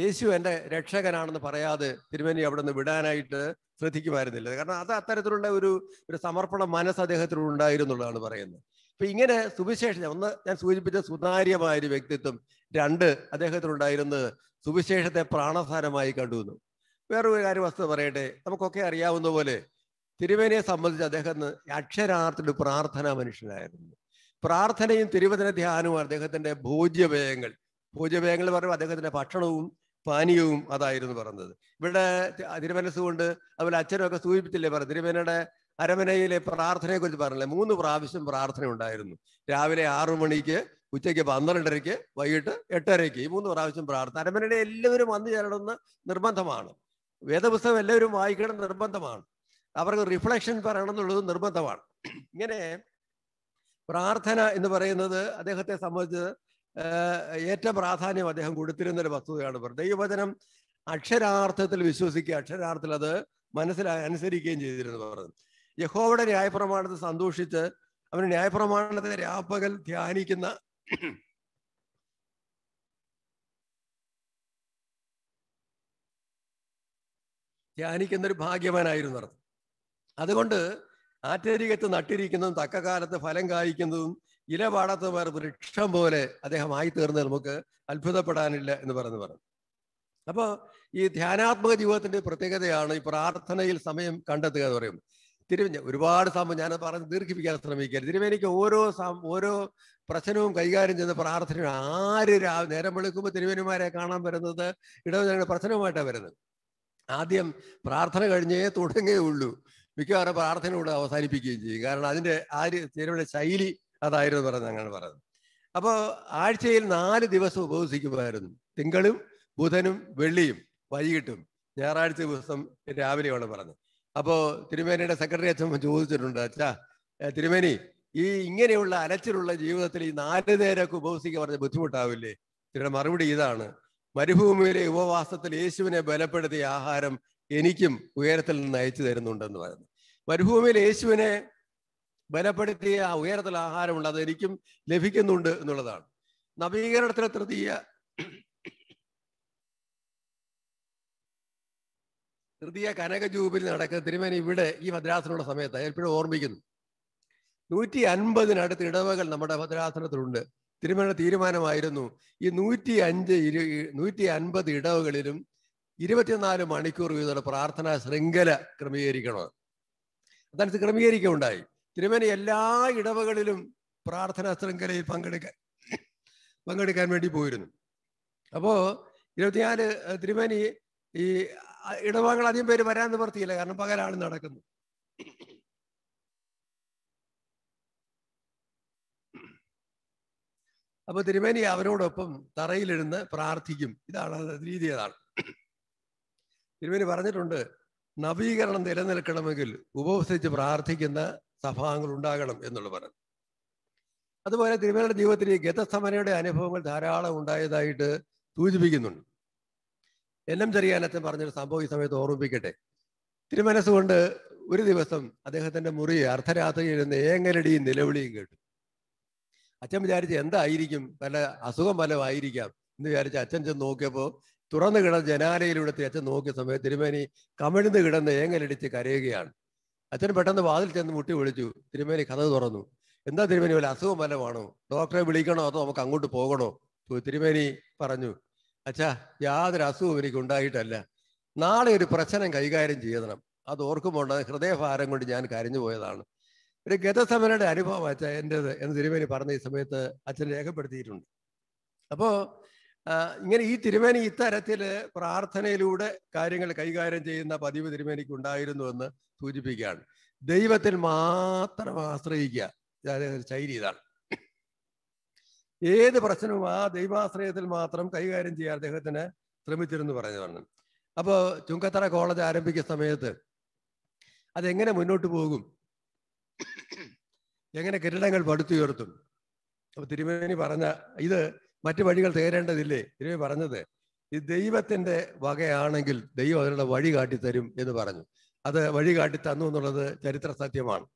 യേശു എന്റെ രക്ഷകനാണെന്ന് പറയാതെ തിരുമേനി അവിടെ നിന്ന് വിടാനായിട്ട് ശ്രദ്ധിക്കുമായിരുന്നില്ല കാരണം അത് അത്തരത്തിലുള്ള ഒരു ഒരു സമർപ്പണ മനസ്സ് അദ്ദേഹത്തിന് ഉണ്ടായിരുന്നുള്ളതാണ് പറയുന്നത് അപ്പൊ ഇങ്ങനെ സുവിശേഷം ഒന്ന് ഞാൻ സൂചിപ്പിച്ച സുതാര്യമായ ഒരു വ്യക്തിത്വം രണ്ട് അദ്ദേഹത്തിനുണ്ടായിരുന്നത് സുവിശേഷത്തെ പ്രാണസാരമായി കണ്ടുവന്നു വേറൊരു കാര്യം വസ്തു പറയട്ടെ നമുക്കൊക്കെ അറിയാവുന്ന പോലെ തിരുവേനയെ സംബന്ധിച്ച് അദ്ദേഹം അക്ഷരാർത്ഥത്തിൽ പ്രാർത്ഥനാ മനുഷ്യനായിരുന്നു പ്രാർത്ഥനയും തിരുവചന ധ്യാനവും അദ്ദേഹത്തിന്റെ ഭോജ്യവേയങ്ങൾ ഭോജ്യവേയങ്ങൾ പറയുമ്പോൾ അദ്ദേഹത്തിന്റെ ഭക്ഷണവും പാനീയവും അതായിരുന്നു പറഞ്ഞത് ഇവിടെ തിരുമനസ് കൊണ്ട് അതുപോലെ അച്ഛനൊക്കെ സൂചിപ്പിച്ചില്ലേ പറഞ്ഞു തിരുവേനയുടെ അരമനയിലെ പ്രാർത്ഥനയെ കുറിച്ച് പറഞ്ഞില്ലേ മൂന്ന് പ്രാവശ്യം പ്രാർത്ഥന ഉണ്ടായിരുന്നു രാവിലെ ആറു മണിക്ക് ഉച്ചയ്ക്ക് പന്ത്രണ്ടരയ്ക്ക് വൈകിട്ട് എട്ടരയ്ക്ക് ഈ മൂന്ന് പ്രാവശ്യം പ്രാർത്ഥന അരമനയുടെ എല്ലാവരും വന്നു ചേരണമെന്ന് നിർബന്ധമാണ് വേദപുസ്തകം എല്ലാവരും വായിക്കണം നിർബന്ധമാണ് അവർക്ക് റിഫ്ലക്ഷൻ പറയണം എന്നുള്ളത് നിർബന്ധമാണ് ഇങ്ങനെ പ്രാർത്ഥന എന്ന് പറയുന്നത് അദ്ദേഹത്തെ സംബന്ധിച്ച് ഏറ്റവും പ്രാധാന്യം അദ്ദേഹം കൊടുത്തിരുന്ന ഒരു വസ്തുതയാണ് ദൈവവചനം അക്ഷരാർത്ഥത്തിൽ വിശ്വസിക്കുക അക്ഷരാർത്ഥത്തിൽ അത് മനസ്സിലായി അനുസരിക്കുകയും ചെയ്തിരുന്നു പറഞ്ഞത് യഹോവയുടെ ന്യായപ്രമാണത്തെ സന്തോഷിച്ച് അവന് ന്യായപ്രമാണത്തെ രാപ്പകൽ ധ്യാനിക്കുന്ന ധ്യാനിക്കുന്നൊരു ഭാഗ്യവാനായിരുന്നു അർത്ഥം അതുകൊണ്ട് ആറ്റരികത്ത് നട്ടിരിക്കുന്നതും തക്കകാലത്ത് ഫലം കായ്ക്കുന്നതും ഇല പാടാത്തവർ വൃക്ഷം പോലെ അദ്ദേഹം ആയി നമുക്ക് അത്ഭുതപ്പെടാനില്ല എന്ന് പറഞ്ഞു പറഞ്ഞു അപ്പോൾ ഈ ധ്യാനാത്മക ജീവിതത്തിന്റെ പ്രത്യേകതയാണ് ഈ പ്രാർത്ഥനയിൽ സമയം കണ്ടെത്തുക എന്ന് പറയും തിരുവഞ്ഞ ഒരുപാട് സമയം ഞാൻ പറഞ്ഞ് ദീർഘിപ്പിക്കാൻ ശ്രമിക്കരുത് തിരുവേനിക്ക് ഓരോ ഓരോ പ്രശ്നവും കൈകാര്യം ചെയ്ത് പ്രാർത്ഥന ആര് രാ നേരം വിളിക്കുമ്പോൾ തിരുവേനിമാരെ കാണാൻ വരുന്നത് ഇടവ പ്രശ്നവുമായിട്ടാണ് വരുന്നത് ആദ്യം പ്രാർത്ഥന കഴിഞ്ഞേ ഉള്ളൂ മിക്കവാറും പ്രാർത്ഥന കൂടെ അവസാനിപ്പിക്കുകയും ചെയ്യും കാരണം അതിൻ്റെ ആ ചേരുവയുടെ ശൈലി അതായിരുന്നു പറഞ്ഞത് അങ്ങനെ പറഞ്ഞത് അപ്പോൾ ആഴ്ചയിൽ നാല് ദിവസം ഉപവസിക്കുമായിരുന്നു തിങ്കളും ബുധനും വെള്ളിയും വൈകിട്ടും ഞായറാഴ്ച ദിവസം രാവിലെയാണ് പറഞ്ഞത് അപ്പോൾ തിരുമേനിയുടെ സെക്രട്ടറി അച്ഛൻ ചോദിച്ചിട്ടുണ്ട് അച്ഛാ തിരുമേനി ഈ ഇങ്ങനെയുള്ള അലച്ചിലുള്ള ജീവിതത്തിൽ ഈ നാല് നേരമൊക്കെ ഉപവസിക്കുക പറഞ്ഞ ബുദ്ധിമുട്ടാവില്ലേ ഇതിന്റെ മറുപടി ഇതാണ് മരുഭൂമിയിലെ ഉപവാസത്തിൽ യേശുവിനെ ബലപ്പെടുത്തിയ ആഹാരം എനിക്കും ഉയരത്തിൽ നിന്ന് അയച്ചു തരുന്നുണ്ടെന്ന് പറയുന്നു മരുഭൂമിയിൽ യേശുവിനെ ബലപ്പെടുത്തിയ ആ ഉയരത്തിൽ ആഹാരമുണ്ട് അത് എനിക്കും ലഭിക്കുന്നുണ്ട് എന്നുള്ളതാണ് നവീകരണത്തിലെ തൃതീയ തൃതീയ കനകജൂബിൽ നടക്കുന്ന തിരുമേനി ഇവിടെ ഈ ഭദ്രാസനുള്ള സമയത്ത് എപ്പോഴും ഓർമ്മിക്കുന്നു നൂറ്റി അൻപതിനടുത്ത് ഇടവകൾ നമ്മുടെ ഭദ്രാസനത്തിലുണ്ട് തിരുമല തീരുമാനമായിരുന്നു ഈ നൂറ്റി അഞ്ച് ഇരു നൂറ്റി അൻപത് ഇടവുകളിലും ഇരുപത്തിനാല് മണിക്കൂർ വീതമുള്ള പ്രാർത്ഥനാ ശൃംഖല ക്രമീകരിക്കണം അതനുസരിച്ച് ക്രമീകരിക്കുകയുണ്ടായി തിരുമേന എല്ലാ ഇടവകളിലും പ്രാർത്ഥനാ ശൃംഖലയിൽ പങ്കെടുക്കാൻ പങ്കെടുക്കാൻ വേണ്ടി പോയിരുന്നു അപ്പോൾ ഇരുപത്തിനാല് തിരുമേനി ഈ ഇടവകൾ അധികം പേര് വരാൻ നിവർത്തിയില്ല കാരണം പകലാണ് നടക്കുന്നത് അപ്പോൾ തിരുമേനി അവരോടൊപ്പം തറയിലിരുന്ന് പ്രാർത്ഥിക്കും ഇതാണ് രീതി അതാണ് തിരുമേനി പറഞ്ഞിട്ടുണ്ട് നവീകരണം നിലനിൽക്കണമെങ്കിൽ ഉപവസിച്ച് പ്രാർത്ഥിക്കുന്ന സഭാംഗങ്ങൾ ഉണ്ടാകണം എന്നുള്ള പറഞ്ഞു അതുപോലെ തിരുമേനിയുടെ ജീവിതത്തിൽ ഈ ഗതസ്തമനയുടെ അനുഭവങ്ങൾ ധാരാളം ഉണ്ടായതായിട്ട് സൂചിപ്പിക്കുന്നുണ്ട് എൻ ചെറിയാനത്തെ ചെറിയാനത്തൻ പറഞ്ഞൊരു സംഭവം ഈ സമയത്ത് ഓർമ്മിപ്പിക്കട്ടെ തിരുമനസ്സുകൊണ്ട് ഒരു ദിവസം അദ്ദേഹത്തിന്റെ മുറി അർദ്ധരാത്രിയിൽ നിന്ന് ഏങ്ങലടിയും നിലവിളിയും കേട്ടു അച്ഛൻ വിചാരിച്ച എന്തായിരിക്കും പല അസുഖം വല്ലതും ആയിരിക്കാം എന്ന് വിചാരിച്ച അച്ഛൻ ചെന്ന് നോക്കിയപ്പോൾ തുറന്നു കിടന്ന ജനാലയിലൂടെ അച്ഛൻ നോക്കിയ സമയത്ത് തിരുമേനി കമിഴ്ന്ന് കിടന്ന് ഏങ്ങലടിച്ച് കരയുകയാണ് അച്ഛൻ പെട്ടെന്ന് വാതിൽ ചെന്ന് മുട്ടി വിളിച്ചു തിരുമേനി കഥ തുറന്നു എന്താ തിരുമേനി വല്ല അസുഖം വല്ലതാണോ ഡോക്ടറെ വിളിക്കണോ അതോ നമുക്ക് അങ്ങോട്ട് പോകണോ തിരുമേനി പറഞ്ഞു അച്ഛാ യാതൊരു അസുഖവും എനിക്ക് ഉണ്ടായിട്ടല്ല നാളെ ഒരു പ്രശ്നം കൈകാര്യം ചെയ്യണം അത് ഓർക്കുമ്പോൾ ഹൃദയഭാരം കൊണ്ട് ഞാൻ കരഞ്ഞു പോയതാണ് ഒരു ഗതസമരയുടെ അനുഭവം അച്ഛ എൻ്റെത് എന്ന് തിരുമേനി പറഞ്ഞ ഈ സമയത്ത് അച്ഛൻ രേഖപ്പെടുത്തിയിട്ടുണ്ട് അപ്പോൾ ഇങ്ങനെ ഈ തിരുമേനി ഇത്തരത്തിൽ പ്രാർത്ഥനയിലൂടെ കാര്യങ്ങൾ കൈകാര്യം ചെയ്യുന്ന പതിവ് തിരുമേനിക്ക് എന്ന് സൂചിപ്പിക്കുകയാണ് ദൈവത്തിൽ മാത്രം ആശ്രയിക്കുക ശൈലി ഇതാണ് ഏത് പ്രശ്നവും ആ ദൈവാശ്രയത്തിൽ മാത്രം കൈകാര്യം ചെയ്യാൻ അദ്ദേഹത്തിന് ശ്രമിച്ചിരുന്നു പറഞ്ഞു പറഞ്ഞു അപ്പോൾ ചുങ്കത്തറ കോളേജ് ആരംഭിക്കുന്ന സമയത്ത് അതെങ്ങനെ മുന്നോട്ട് പോകും എങ്ങനെ കെട്ടിടങ്ങൾ പടുത്തുയർത്തും അപ്പൊ തിരുമേനി പറഞ്ഞ ഇത് മറ്റു വഴികൾ തേരേണ്ടതില്ലേ തിരുമേനി പറഞ്ഞത് ഇത് ദൈവത്തിന്റെ വകയാണെങ്കിൽ ദൈവം അതിനുള്ള വഴി കാട്ടിത്തരും എന്ന് പറഞ്ഞു അത് വഴി കാട്ടി തന്നു എന്നുള്ളത് ചരിത്ര സത്യമാണ്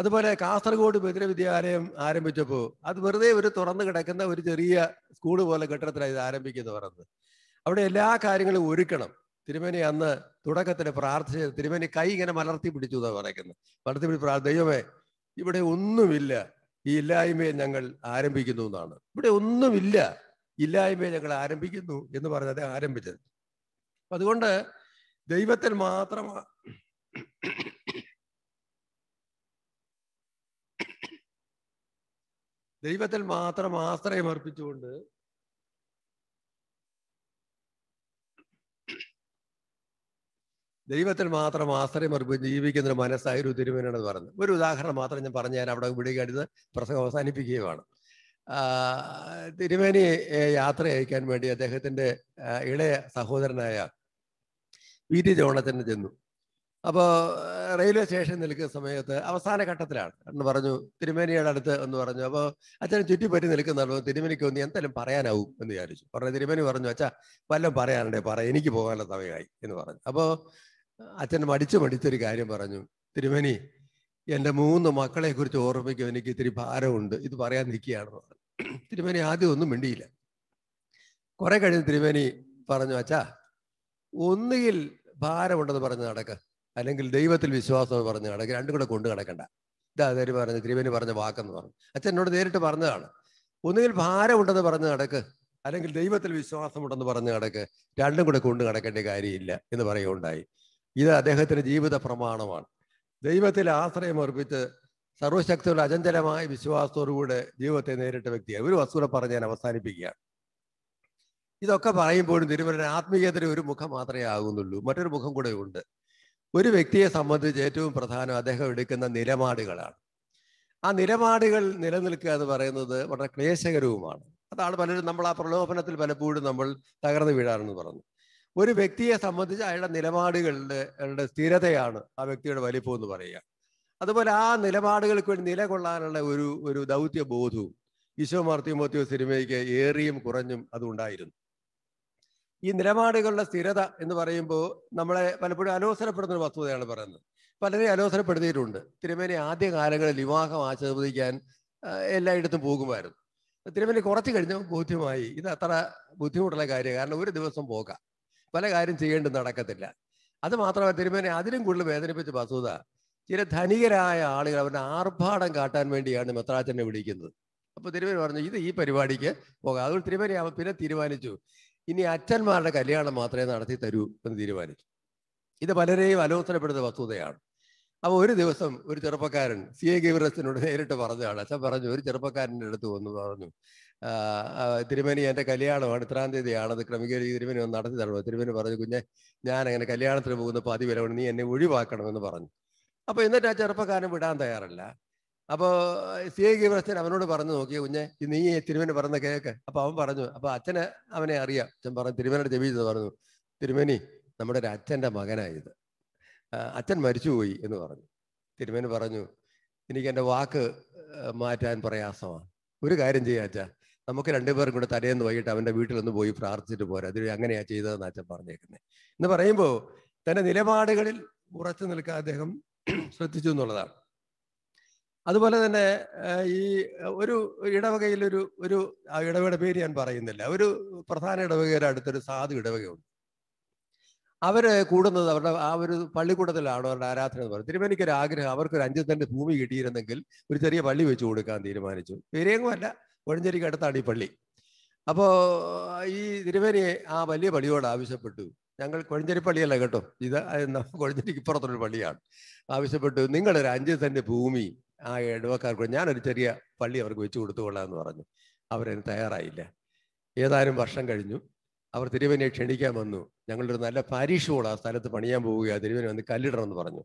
അതുപോലെ കാസർഗോഡ് ബദിരവിദ്യാലയം ആരംഭിച്ചപ്പോൾ അത് വെറുതെ ഒരു തുറന്നു കിടക്കുന്ന ഒരു ചെറിയ സ്കൂൾ പോലെ കെട്ടിടത്തിലാണ് ഇത് ആരംഭിക്കുന്നത് പറഞ്ഞത് അവിടെ എല്ലാ കാര്യങ്ങളും ഒരുക്കണം തിരുമേനി അന്ന് തുടക്കത്തിൽ പ്രാർത്ഥിച്ച് തിരുമേനി കൈ ഇങ്ങനെ മലർത്തി പിടിച്ചു എന്നാണ് പറയുന്നത് മലർത്തി പിടിച്ച് പ്രാർത്ഥ ദൈവമേ ഇവിടെ ഒന്നുമില്ല ഈ ഇല്ലായ്മയെ ഞങ്ങൾ ആരംഭിക്കുന്നു എന്നാണ് ഇവിടെ ഒന്നുമില്ല ഇല്ലായ്മയെ ഞങ്ങൾ ആരംഭിക്കുന്നു എന്ന് പറഞ്ഞ് അദ്ദേഹം ആരംഭിച്ചത് അതുകൊണ്ട് ദൈവത്തിൽ മാത്രം ദൈവത്തിൽ മാത്രം ആശ്രയം അർപ്പിച്ചുകൊണ്ട് ദൈവത്തിൽ മാത്രം ആശ്രയം അർപ്പിച്ച് ജീവിക്കുന്ന ഒരു മനസ്സായ ഒരു തിരുമേനാണെന്ന് പറയുന്നത് ഒരു ഉദാഹരണം മാത്രം ഞാൻ പറഞ്ഞു ഞാൻ അവിടെ വിടുകയടുത്ത് പ്രസംഗം അവസാനിപ്പിക്കുകയുമാണ് തിരുമേനി യാത്ര അയക്കാൻ വേണ്ടി അദ്ദേഹത്തിൻ്റെ ഇളയ സഹോദരനായ വി ടി ജോണത്തിന് ചെന്നു അപ്പോൾ റെയിൽവേ സ്റ്റേഷൻ നിൽക്കുന്ന സമയത്ത് അവസാന ഘട്ടത്തിലാണ് എന്ന് പറഞ്ഞു തിരുമേനിയുടെ അടുത്ത് എന്ന് പറഞ്ഞു അപ്പോൾ അച്ഛൻ ചുറ്റിപ്പറ്റി നിൽക്കുന്നുള്ളൂ തിരുമേനിക്ക് ഒന്ന് എന്തെങ്കിലും പറയാനാവും എന്ന് വിചാരിച്ചു പറഞ്ഞു തിരുമേനി പറഞ്ഞു അച്ഛാ വല്ലതും പറയാനുണ്ടേ പറ എനിക്ക് പോകാനുള്ള സമയമായി എന്ന് പറഞ്ഞു അപ്പോൾ അച്ഛൻ മടിച്ചു മടിച്ചൊരു കാര്യം പറഞ്ഞു തിരുമനി എൻ്റെ മൂന്ന് മക്കളെ കുറിച്ച് ഓർമ്മിക്കും എനിക്ക് ഇത്തിരി ഭാരമുണ്ട് ഇത് പറയാൻ നിൽക്കുകയാണെന്ന് പറഞ്ഞു തിരുമേനി ആദ്യം ഒന്നും മിണ്ടിയില്ല കുറെ കഴിഞ്ഞ് തിരുമേനി പറഞ്ഞു അച്ഛാ ഒന്നുകിൽ ഭാരമുണ്ടെന്ന് പറഞ്ഞ് നടക്ക അല്ലെങ്കിൽ ദൈവത്തിൽ വിശ്വാസം പറഞ്ഞ് നടക്ക രണ്ടും കൂടെ കൊണ്ടു നടക്കണ്ട ഇതാ അതേ പറഞ്ഞു തിരുമേനി പറഞ്ഞ വാക്കെന്ന് പറഞ്ഞു അച്ഛൻ എന്നോട് നേരിട്ട് പറഞ്ഞതാണ് ഒന്നുകിൽ ഭാരമുണ്ടെന്ന് പറഞ്ഞ് നടക്ക് അല്ലെങ്കിൽ ദൈവത്തിൽ വിശ്വാസമുണ്ടെന്ന് പറഞ്ഞ് നടക്ക് രണ്ടും കൂടെ കൊണ്ടു നടക്കേണ്ട കാര്യമില്ല എന്ന് പറയുകയുണ്ടായി ഇത് അദ്ദേഹത്തിൻ്റെ ജീവിത പ്രമാണമാണ് ദൈവത്തിൽ ആശ്രയം അർപ്പിച്ച് സർവശക്തിയുള്ള അചഞ്ചലമായ വിശ്വാസത്തോടുകൂടെ ജീവിതത്തെ നേരിട്ട വ്യക്തിയാണ് ഒരു വസ്തുത പറഞ്ഞ് ഞാൻ അവസാനിപ്പിക്കുകയാണ് ഇതൊക്കെ പറയുമ്പോഴും തിരുവനന്തപുരം ആത്മീയതയുടെ ഒരു മുഖം മാത്രമേ ആകുന്നുള്ളൂ മറ്റൊരു മുഖം കൂടെ ഉണ്ട് ഒരു വ്യക്തിയെ സംബന്ധിച്ച് ഏറ്റവും പ്രധാനം അദ്ദേഹം എടുക്കുന്ന നിലപാടുകളാണ് ആ നിലപാടുകൾ നിലനിൽക്കുക എന്ന് പറയുന്നത് വളരെ ക്ലേശകരവുമാണ് അതാണ് പലരും നമ്മൾ ആ പ്രലോഭനത്തിൽ പലപ്പോഴും നമ്മൾ തകർന്നു വീഴാറെന്ന് പറഞ്ഞു ഒരു വ്യക്തിയെ സംബന്ധിച്ച് അയാളുടെ നിലപാടുകളുടെ സ്ഥിരതയാണ് ആ വ്യക്തിയുടെ വലിപ്പം എന്ന് പറയുക അതുപോലെ ആ നിലപാടുകൾക്ക് വേണ്ടി നിലകൊള്ളാനുള്ള ഒരു ഒരു ദൗത്യ ബോധവും ഈശോ മാർത്തിയും മോത്തിയോ സിനിമയ്ക്ക് ഏറിയും കുറഞ്ഞും അതുണ്ടായിരുന്നു ഈ നിലപാടുകളുടെ സ്ഥിരത എന്ന് പറയുമ്പോൾ നമ്മളെ പലപ്പോഴും അലോസരപ്പെടുന്ന ഒരു വസ്തുതയാണ് പറയുന്നത് പലരെയും അലോസരപ്പെടുത്തിയിട്ടുണ്ട് തിരുമേനി ആദ്യകാലങ്ങളിൽ വിവാഹം ആസ്വദിക്കാൻ എല്ലായിടത്തും പോകുമായിരുന്നു തിരുമേനി കുറച്ച് കഴിഞ്ഞപ്പോൾ ബോധ്യമായി ഇത് അത്ര ബുദ്ധിമുട്ടുള്ള കാര്യം കാരണം ഒരു ദിവസം പോകാം പല കാര്യം ചെയ്യേണ്ട നടക്കത്തില്ല അത് മാത്രമല്ല തിരുമേനെ അതിലും കൂടുതൽ വേദനിപ്പിച്ച വസുത ചില ധനികരായ ആളുകൾ അവരുടെ ആർഭാടം കാട്ടാൻ വേണ്ടിയാണ് മെത്രാച്ചനെ വിളിക്കുന്നത് അപ്പോൾ തിരുമേനി പറഞ്ഞു ഇത് ഈ പരിപാടിക്ക് പോകാം അതുകൊണ്ട് തിരുമേനി അവൻ പിന്നെ തീരുമാനിച്ചു ഇനി അച്ഛന്മാരുടെ കല്യാണം മാത്രമേ നടത്തി തരൂ എന്ന് തീരുമാനിച്ചു ഇത് പലരെയും അലോസനപ്പെടുന്ന വസ്തുതയാണ് അപ്പോൾ ഒരു ദിവസം ഒരു ചെറുപ്പക്കാരൻ സി എ ഗവിറസിനോട് നേരിട്ട് പറഞ്ഞതാണ് അച്ഛൻ പറഞ്ഞു ഒരു ചെറുപ്പക്കാരൻ്റെ അടുത്ത് വന്നു പറഞ്ഞു തിരുമേനി എൻ്റെ കല്യാണമാണ് ഇത്രാം തീയതിയാണത് ക്രമീകരിച്ച് തിരുമേനി ഒന്ന് നടത്തി തരണോ തിരുമേനി പറഞ്ഞു കുഞ്ഞെ ഞാൻ അങ്ങനെ കല്യാണത്തിന് പോകുന്ന വരവണ് നീ എന്നെ ഒഴിവാക്കണമെന്ന് പറഞ്ഞു അപ്പോൾ എന്നിട്ട് ആ ചെറുപ്പക്കാരൻ വിടാൻ തയ്യാറല്ല അപ്പോൾ സി എ ഗീവ്രസ്ഥൻ അവനോട് പറഞ്ഞു നോക്കി കുഞ്ഞെ നീ തിരുമേനി പറഞ്ഞ കേക്ക് അപ്പോൾ അവൻ പറഞ്ഞു അപ്പോൾ അച്ഛനെ അവനെ അറിയാം അച്ഛൻ പറഞ്ഞു തിരുമേനോട് ജപിച്ചത് പറഞ്ഞു തിരുമേനി നമ്മുടെ ഒരു അച്ഛൻ്റെ മകനായത് അച്ഛൻ മരിച്ചുപോയി എന്ന് പറഞ്ഞു തിരുമേനി പറഞ്ഞു എനിക്ക് എൻ്റെ വാക്ക് മാറ്റാൻ പ്രയാസമാണ് ഒരു കാര്യം ചെയ്യാച്ചാ അച്ഛാ നമുക്ക് രണ്ടുപേരും കൂടെ തലേന്ന് വൈകിട്ട് അവൻ്റെ വീട്ടിലൊന്ന് പോയി പ്രാർത്ഥിച്ചിട്ട് പോരാ അതിൽ അങ്ങനെയാ ചെയ്തതെന്ന് അച്ഛൻ പറഞ്ഞേക്കുന്നത് എന്ന് പറയുമ്പോൾ തൻ്റെ നിലപാടുകളിൽ ഉറച്ചു നിൽക്കാൻ അദ്ദേഹം ശ്രദ്ധിച്ചു എന്നുള്ളതാണ് അതുപോലെ തന്നെ ഈ ഒരു ഇടവകയിൽ ഒരു ഒരു ഇടവയുടെ പേര് ഞാൻ പറയുന്നില്ല ഒരു പ്രധാന ഇടവകയുടെ അടുത്തൊരു സാധു ഇടവകയുണ്ട് അവര് കൂടുന്നത് അവരുടെ ആ ഒരു പള്ളിക്കൂടത്തിലാണ് അവരുടെ ആരാധന എന്ന് പറയുന്നത് തിരുമേനിക്കൊരു ആഗ്രഹം ഒരു അഞ്ചു തന്റെ ഭൂമി കിട്ടിയിരുന്നെങ്കിൽ ഒരു ചെറിയ പള്ളി വെച്ച് കൊടുക്കാൻ തീരുമാനിച്ചു പെരിയങ്ങുമല്ല വഴഞ്ചേരിക്ക് അടുത്താണ് ഈ പള്ളി അപ്പോൾ ഈ തിരുവേരി ആ വലിയ പള്ളിയോട് ആവശ്യപ്പെട്ടു ഞങ്ങൾ കൊഴിഞ്ചേരി പള്ളിയല്ല കേട്ടോ ഇത് കൊഴിഞ്ചേരിക്ക് പുറത്തൊരു പള്ളിയാണ് ആവശ്യപ്പെട്ടു നിങ്ങളൊരു അഞ്ച് സെന്റ് ഭൂമി ആ ഇടവക്കാർക്ക് ഞാനൊരു ചെറിയ പള്ളി അവർക്ക് വെച്ചു കൊടുത്തുകൊള്ളാം എന്ന് പറഞ്ഞു അവരതിന് തയ്യാറായില്ല ഏതാനും വർഷം കഴിഞ്ഞു അവർ തിരുവനെ ക്ഷണിക്കാൻ വന്നു ഞങ്ങളൊരു നല്ല പാരീഷ് ആ സ്ഥലത്ത് പണിയാൻ പോവുക തിരുവനെ വന്ന് കല്ലിടണമെന്ന് പറഞ്ഞു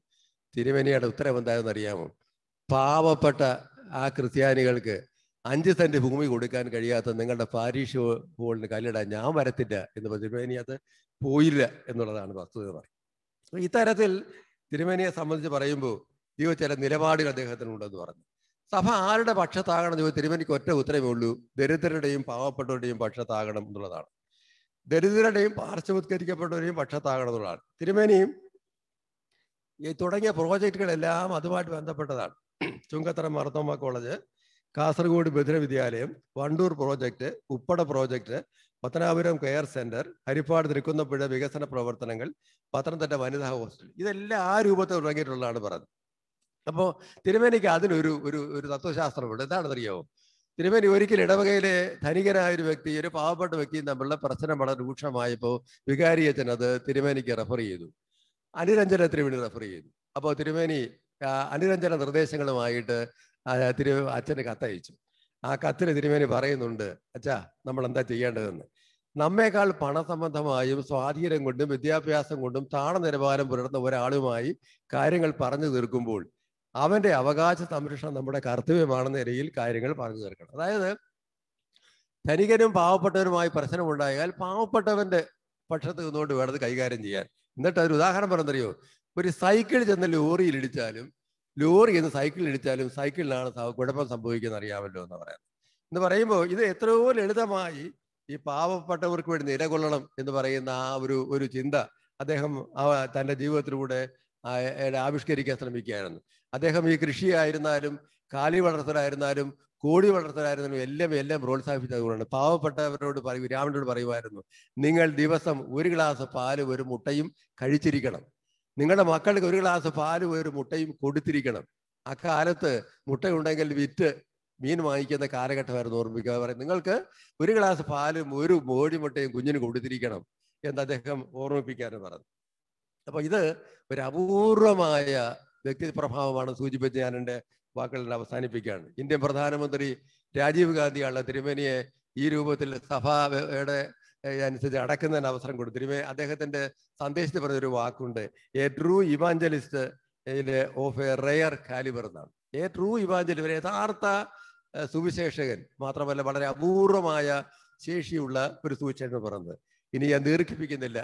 തിരുവനയുടെ ഉത്തരവ് എന്തായെന്ന് അറിയാമോ പാവപ്പെട്ട ആ ക്രിസ്ത്യാനികൾക്ക് അഞ്ച് സെന്റ് ഭൂമി കൊടുക്കാൻ കഴിയാത്ത നിങ്ങളുടെ പാരീഷ് ഹോളിന് കല്ലിടാൻ ഞാൻ വരത്തില്ല എന്ന് പറഞ്ഞപ്പോൾ ഇനി അത് പോയില്ല എന്നുള്ളതാണ് വസ്തുത പറയും ഇത്തരത്തിൽ തിരുമേനിയെ സംബന്ധിച്ച് പറയുമ്പോൾ ദൈവ ചില നിലപാടുകൾ അദ്ദേഹത്തിനുണ്ടെന്ന് പറഞ്ഞു സഭ ആരുടെ പക്ഷത്താകണം എന്ന് തിരുമേനിക്ക് ഒറ്റ ഉത്തരവേ ഉള്ളൂ ദരിദ്രരുടെയും പാവപ്പെട്ടവരുടെയും പക്ഷത്താകണം എന്നുള്ളതാണ് ദരിദ്രരുടെയും പാർശ്വവത്കരിക്കപ്പെട്ടവരെയും പക്ഷത്താകണം എന്നുള്ളതാണ് തിരുമേനിയും ഈ തുടങ്ങിയ പ്രോജക്റ്റുകളെല്ലാം അതുമായിട്ട് ബന്ധപ്പെട്ടതാണ് ചുങ്കത്തറ മർത്തോമ കോളേജ് കാസർഗോഡ് ബഹുദിന വിദ്യാലയം വണ്ടൂർ പ്രോജക്റ്റ് ഉപ്പട project Pathanapuram care centre Haripad Thirukunnappuzha വികസന പ്രവർത്തനങ്ങൾ പത്തനംതിട്ട വനിതാ ഹോസ്റ്റൽ ഇതെല്ലാം ആ രൂപത്തിൽ തുടങ്ങിയിട്ടുള്ളതാണ് പറഞ്ഞത് അപ്പോൾ തിരുമേനിക്ക് അതിനൊരു ഒരു ഒരു തത്വശാസ്ത്രമുണ്ട് എന്താണെന്നറിയാമോ തിരുമേനി ഒരിക്കൽ ഇടവകയിലെ ധനികനായ ഒരു വ്യക്തി ഒരു പാവപ്പെട്ട വ്യക്തിയും തമ്മിലുള്ള പ്രശ്നം വളരെ രൂക്ഷമായപ്പോൾ വികാരിയച്ഛൻ അത് തിരുമേനിക്ക് റെഫർ ചെയ്തു അനിരഞ്ജന തിരുമേനി റെഫർ ചെയ്തു അപ്പോൾ തിരുമേനി അനിരഞ്ജന നിർദ്ദേശങ്ങളുമായിട്ട് തിരു അച്ഛൻ്റെ കത്തയച്ചു ആ കത്തിൽ തിരുമേനി പറയുന്നുണ്ട് അച്ഛാ നമ്മൾ എന്താ ചെയ്യേണ്ടതെന്ന് നമ്മേക്കാൾ പണസംബന്ധമായും സ്വാധീനം കൊണ്ടും വിദ്യാഭ്യാസം കൊണ്ടും താണ നിലവാരം പുലർത്തുന്ന ഒരാളുമായി കാര്യങ്ങൾ പറഞ്ഞു തീർക്കുമ്പോൾ അവന്റെ അവകാശ സംരക്ഷണം നമ്മുടെ കർത്തവ്യമാണെന്ന നിലയിൽ കാര്യങ്ങൾ പറഞ്ഞു തീർക്കണം അതായത് ധനികനും പാവപ്പെട്ടവരുമായി പ്രശ്നമുണ്ടായാൽ പാവപ്പെട്ടവന്റെ പക്ഷത്ത് നിന്നുകൊണ്ട് വേണത് കൈകാര്യം ചെയ്യാൻ എന്നിട്ട് അതൊരു ഉദാഹരണം പറഞ്ഞറിയോ ഒരു സൈക്കിൾ ചെന്ന ലോറിയിൽ ഇടിച്ചാലും ലോറി എന്ന് സൈക്കിളിൽ ഇടിച്ചാലും സൈക്കിളിലാണ് കുഴപ്പം സംഭവിക്കുന്നത് അറിയാമല്ലോ എന്ന് പറയാം എന്ന് പറയുമ്പോൾ ഇത് എത്രയോ ലളിതമായി ഈ പാവപ്പെട്ടവർക്ക് വേണ്ടി നിലകൊള്ളണം എന്ന് പറയുന്ന ആ ഒരു ഒരു ചിന്ത അദ്ദേഹം തൻ്റെ ജീവിതത്തിലൂടെ ആവിഷ്കരിക്കാൻ ശ്രമിക്കുകയായിരുന്നു അദ്ദേഹം ഈ കൃഷിയായിരുന്നാലും കാലി വളർത്തലായിരുന്നാലും കോടി വളർത്തലായിരുന്നാലും എല്ലാം എല്ലാം പ്രോത്സാഹിപ്പിച്ചതുകൊണ്ടാണ് പാവപ്പെട്ടവരോട് പറയും രാമനോട് പറയുമായിരുന്നു നിങ്ങൾ ദിവസം ഒരു ഗ്ലാസ് പാലും ഒരു മുട്ടയും കഴിച്ചിരിക്കണം നിങ്ങളുടെ മക്കൾക്ക് ഒരു ഗ്ലാസ് പാലും ഒരു മുട്ടയും കൊടുത്തിരിക്കണം അക്കാലത്ത് മുട്ടയുണ്ടെങ്കിൽ വിറ്റ് മീൻ വാങ്ങിക്കുന്ന കാലഘട്ടമായിരുന്നു ഓർമ്മിക്കുക പറയും നിങ്ങൾക്ക് ഒരു ഗ്ലാസ് പാലും ഒരു മുട്ടയും കുഞ്ഞിന് കൊടുത്തിരിക്കണം എന്ന് അദ്ദേഹം ഓർമ്മിപ്പിക്കാനും പറഞ്ഞു അപ്പൊ ഇത് ഒരു അപൂർവമായ വ്യക്തി പ്രഭാവമാണ് സൂചിപ്പിച്ച് ഞാൻ എൻ്റെ വാക്കുകളിൽ അവസാനിപ്പിക്കുകയാണ് ഇന്ത്യൻ പ്രധാനമന്ത്രി രാജീവ് ഗാന്ധിയാണ് തിരുമേനിയെ ഈ രൂപത്തിൽ സഭയുടെ അനുസരിച്ച് അടക്കുന്നതിന് അവസരം കൊടുത്തു അദ്ദേഹത്തിന്റെ സന്ദേശത്തിൽ പറഞ്ഞൊരു വാക്കുണ്ട് a true evangelist of a rare calibre എന്നാണ് എ ട്രൂ ഇവാഞ്ചലി ഒരു യഥാർത്ഥ സുവിശേഷകൻ മാത്രമല്ല വളരെ അപൂർവമായ ശേഷിയുള്ള ഒരു സുവിശേഷം പറഞ്ഞത് ഇനി ഞാൻ ദീർഘിപ്പിക്കുന്നില്ല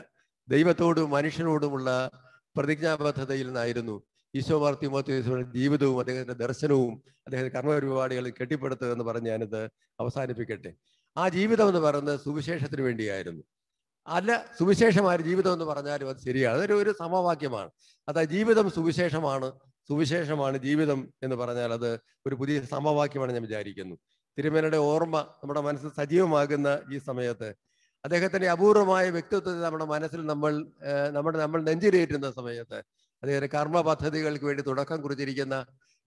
ദൈവത്തോടും മനുഷ്യനോടുമുള്ള പ്രതിജ്ഞാബദ്ധതയിൽ നിന്നായിരുന്നു ഈശോമാർത്തി മാർത്തി ജീവിതവും അദ്ദേഹത്തിന്റെ ദർശനവും അദ്ദേഹത്തിന്റെ കർമ്മപരിപാടികൾ കെട്ടിപ്പടുത്തുക എന്ന് പറഞ്ഞ് ഞാനിത് അവസാനിപ്പിക്കട്ടെ ആ ജീവിതം എന്ന് പറയുന്നത് സുവിശേഷത്തിന് വേണ്ടിയായിരുന്നു അല്ല സുവിശേഷമായ ജീവിതം എന്ന് പറഞ്ഞാലും അത് ശരിയാണ് അതൊരു ഒരു സമവാക്യമാണ് അതായത് ജീവിതം സുവിശേഷമാണ് സുവിശേഷമാണ് ജീവിതം എന്ന് പറഞ്ഞാൽ അത് ഒരു പുതിയ സമവാക്യമാണ് ഞാൻ വിചാരിക്കുന്നു തിരുമേനയുടെ ഓർമ്മ നമ്മുടെ മനസ്സ് സജീവമാകുന്ന ഈ സമയത്ത് അദ്ദേഹത്തിന്റെ അപൂർവമായ വ്യക്തിത്വത്തെ നമ്മുടെ മനസ്സിൽ നമ്മൾ നമ്മുടെ നമ്മൾ നെഞ്ചിലേറ്റുന്ന സമയത്ത് അദ്ദേഹത്തിന്റെ കർമ്മ പദ്ധതികൾക്ക് വേണ്ടി തുടക്കം കുറിച്ചിരിക്കുന്ന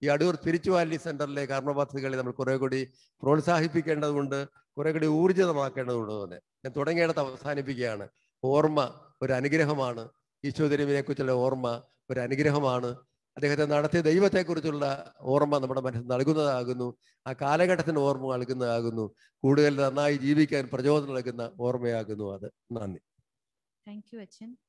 ഈ അടൂർ സ്പിരിച്വാലിറ്റി സെന്ററിലെ പദ്ധതികളെ നമ്മൾ കുറെ കൂടി പ്രോത്സാഹിപ്പിക്കേണ്ടതുണ്ട് കുറെ കൂടി ഊർജിതമാക്കേണ്ടതുണ്ട് തന്നെ ഞാൻ തുടങ്ങേണ്ടത് അവസാനിപ്പിക്കുകയാണ് ഓർമ്മ ഒരു അനുഗ്രഹമാണ് ഈശോ കുറിച്ചുള്ള ഓർമ്മ ഒരു അനുഗ്രഹമാണ് അദ്ദേഹത്തെ നടത്തിയ ദൈവത്തെക്കുറിച്ചുള്ള ഓർമ്മ നമ്മുടെ മനസ്സിൽ നൽകുന്നതാകുന്നു ആ കാലഘട്ടത്തിന് ഓർമ്മ നൽകുന്നതാകുന്നു കൂടുതൽ നന്നായി ജീവിക്കാൻ പ്രചോദനം നൽകുന്ന ഓർമ്മയാകുന്നു അത് നന്ദി താങ്ക് യു അച്ഛൻ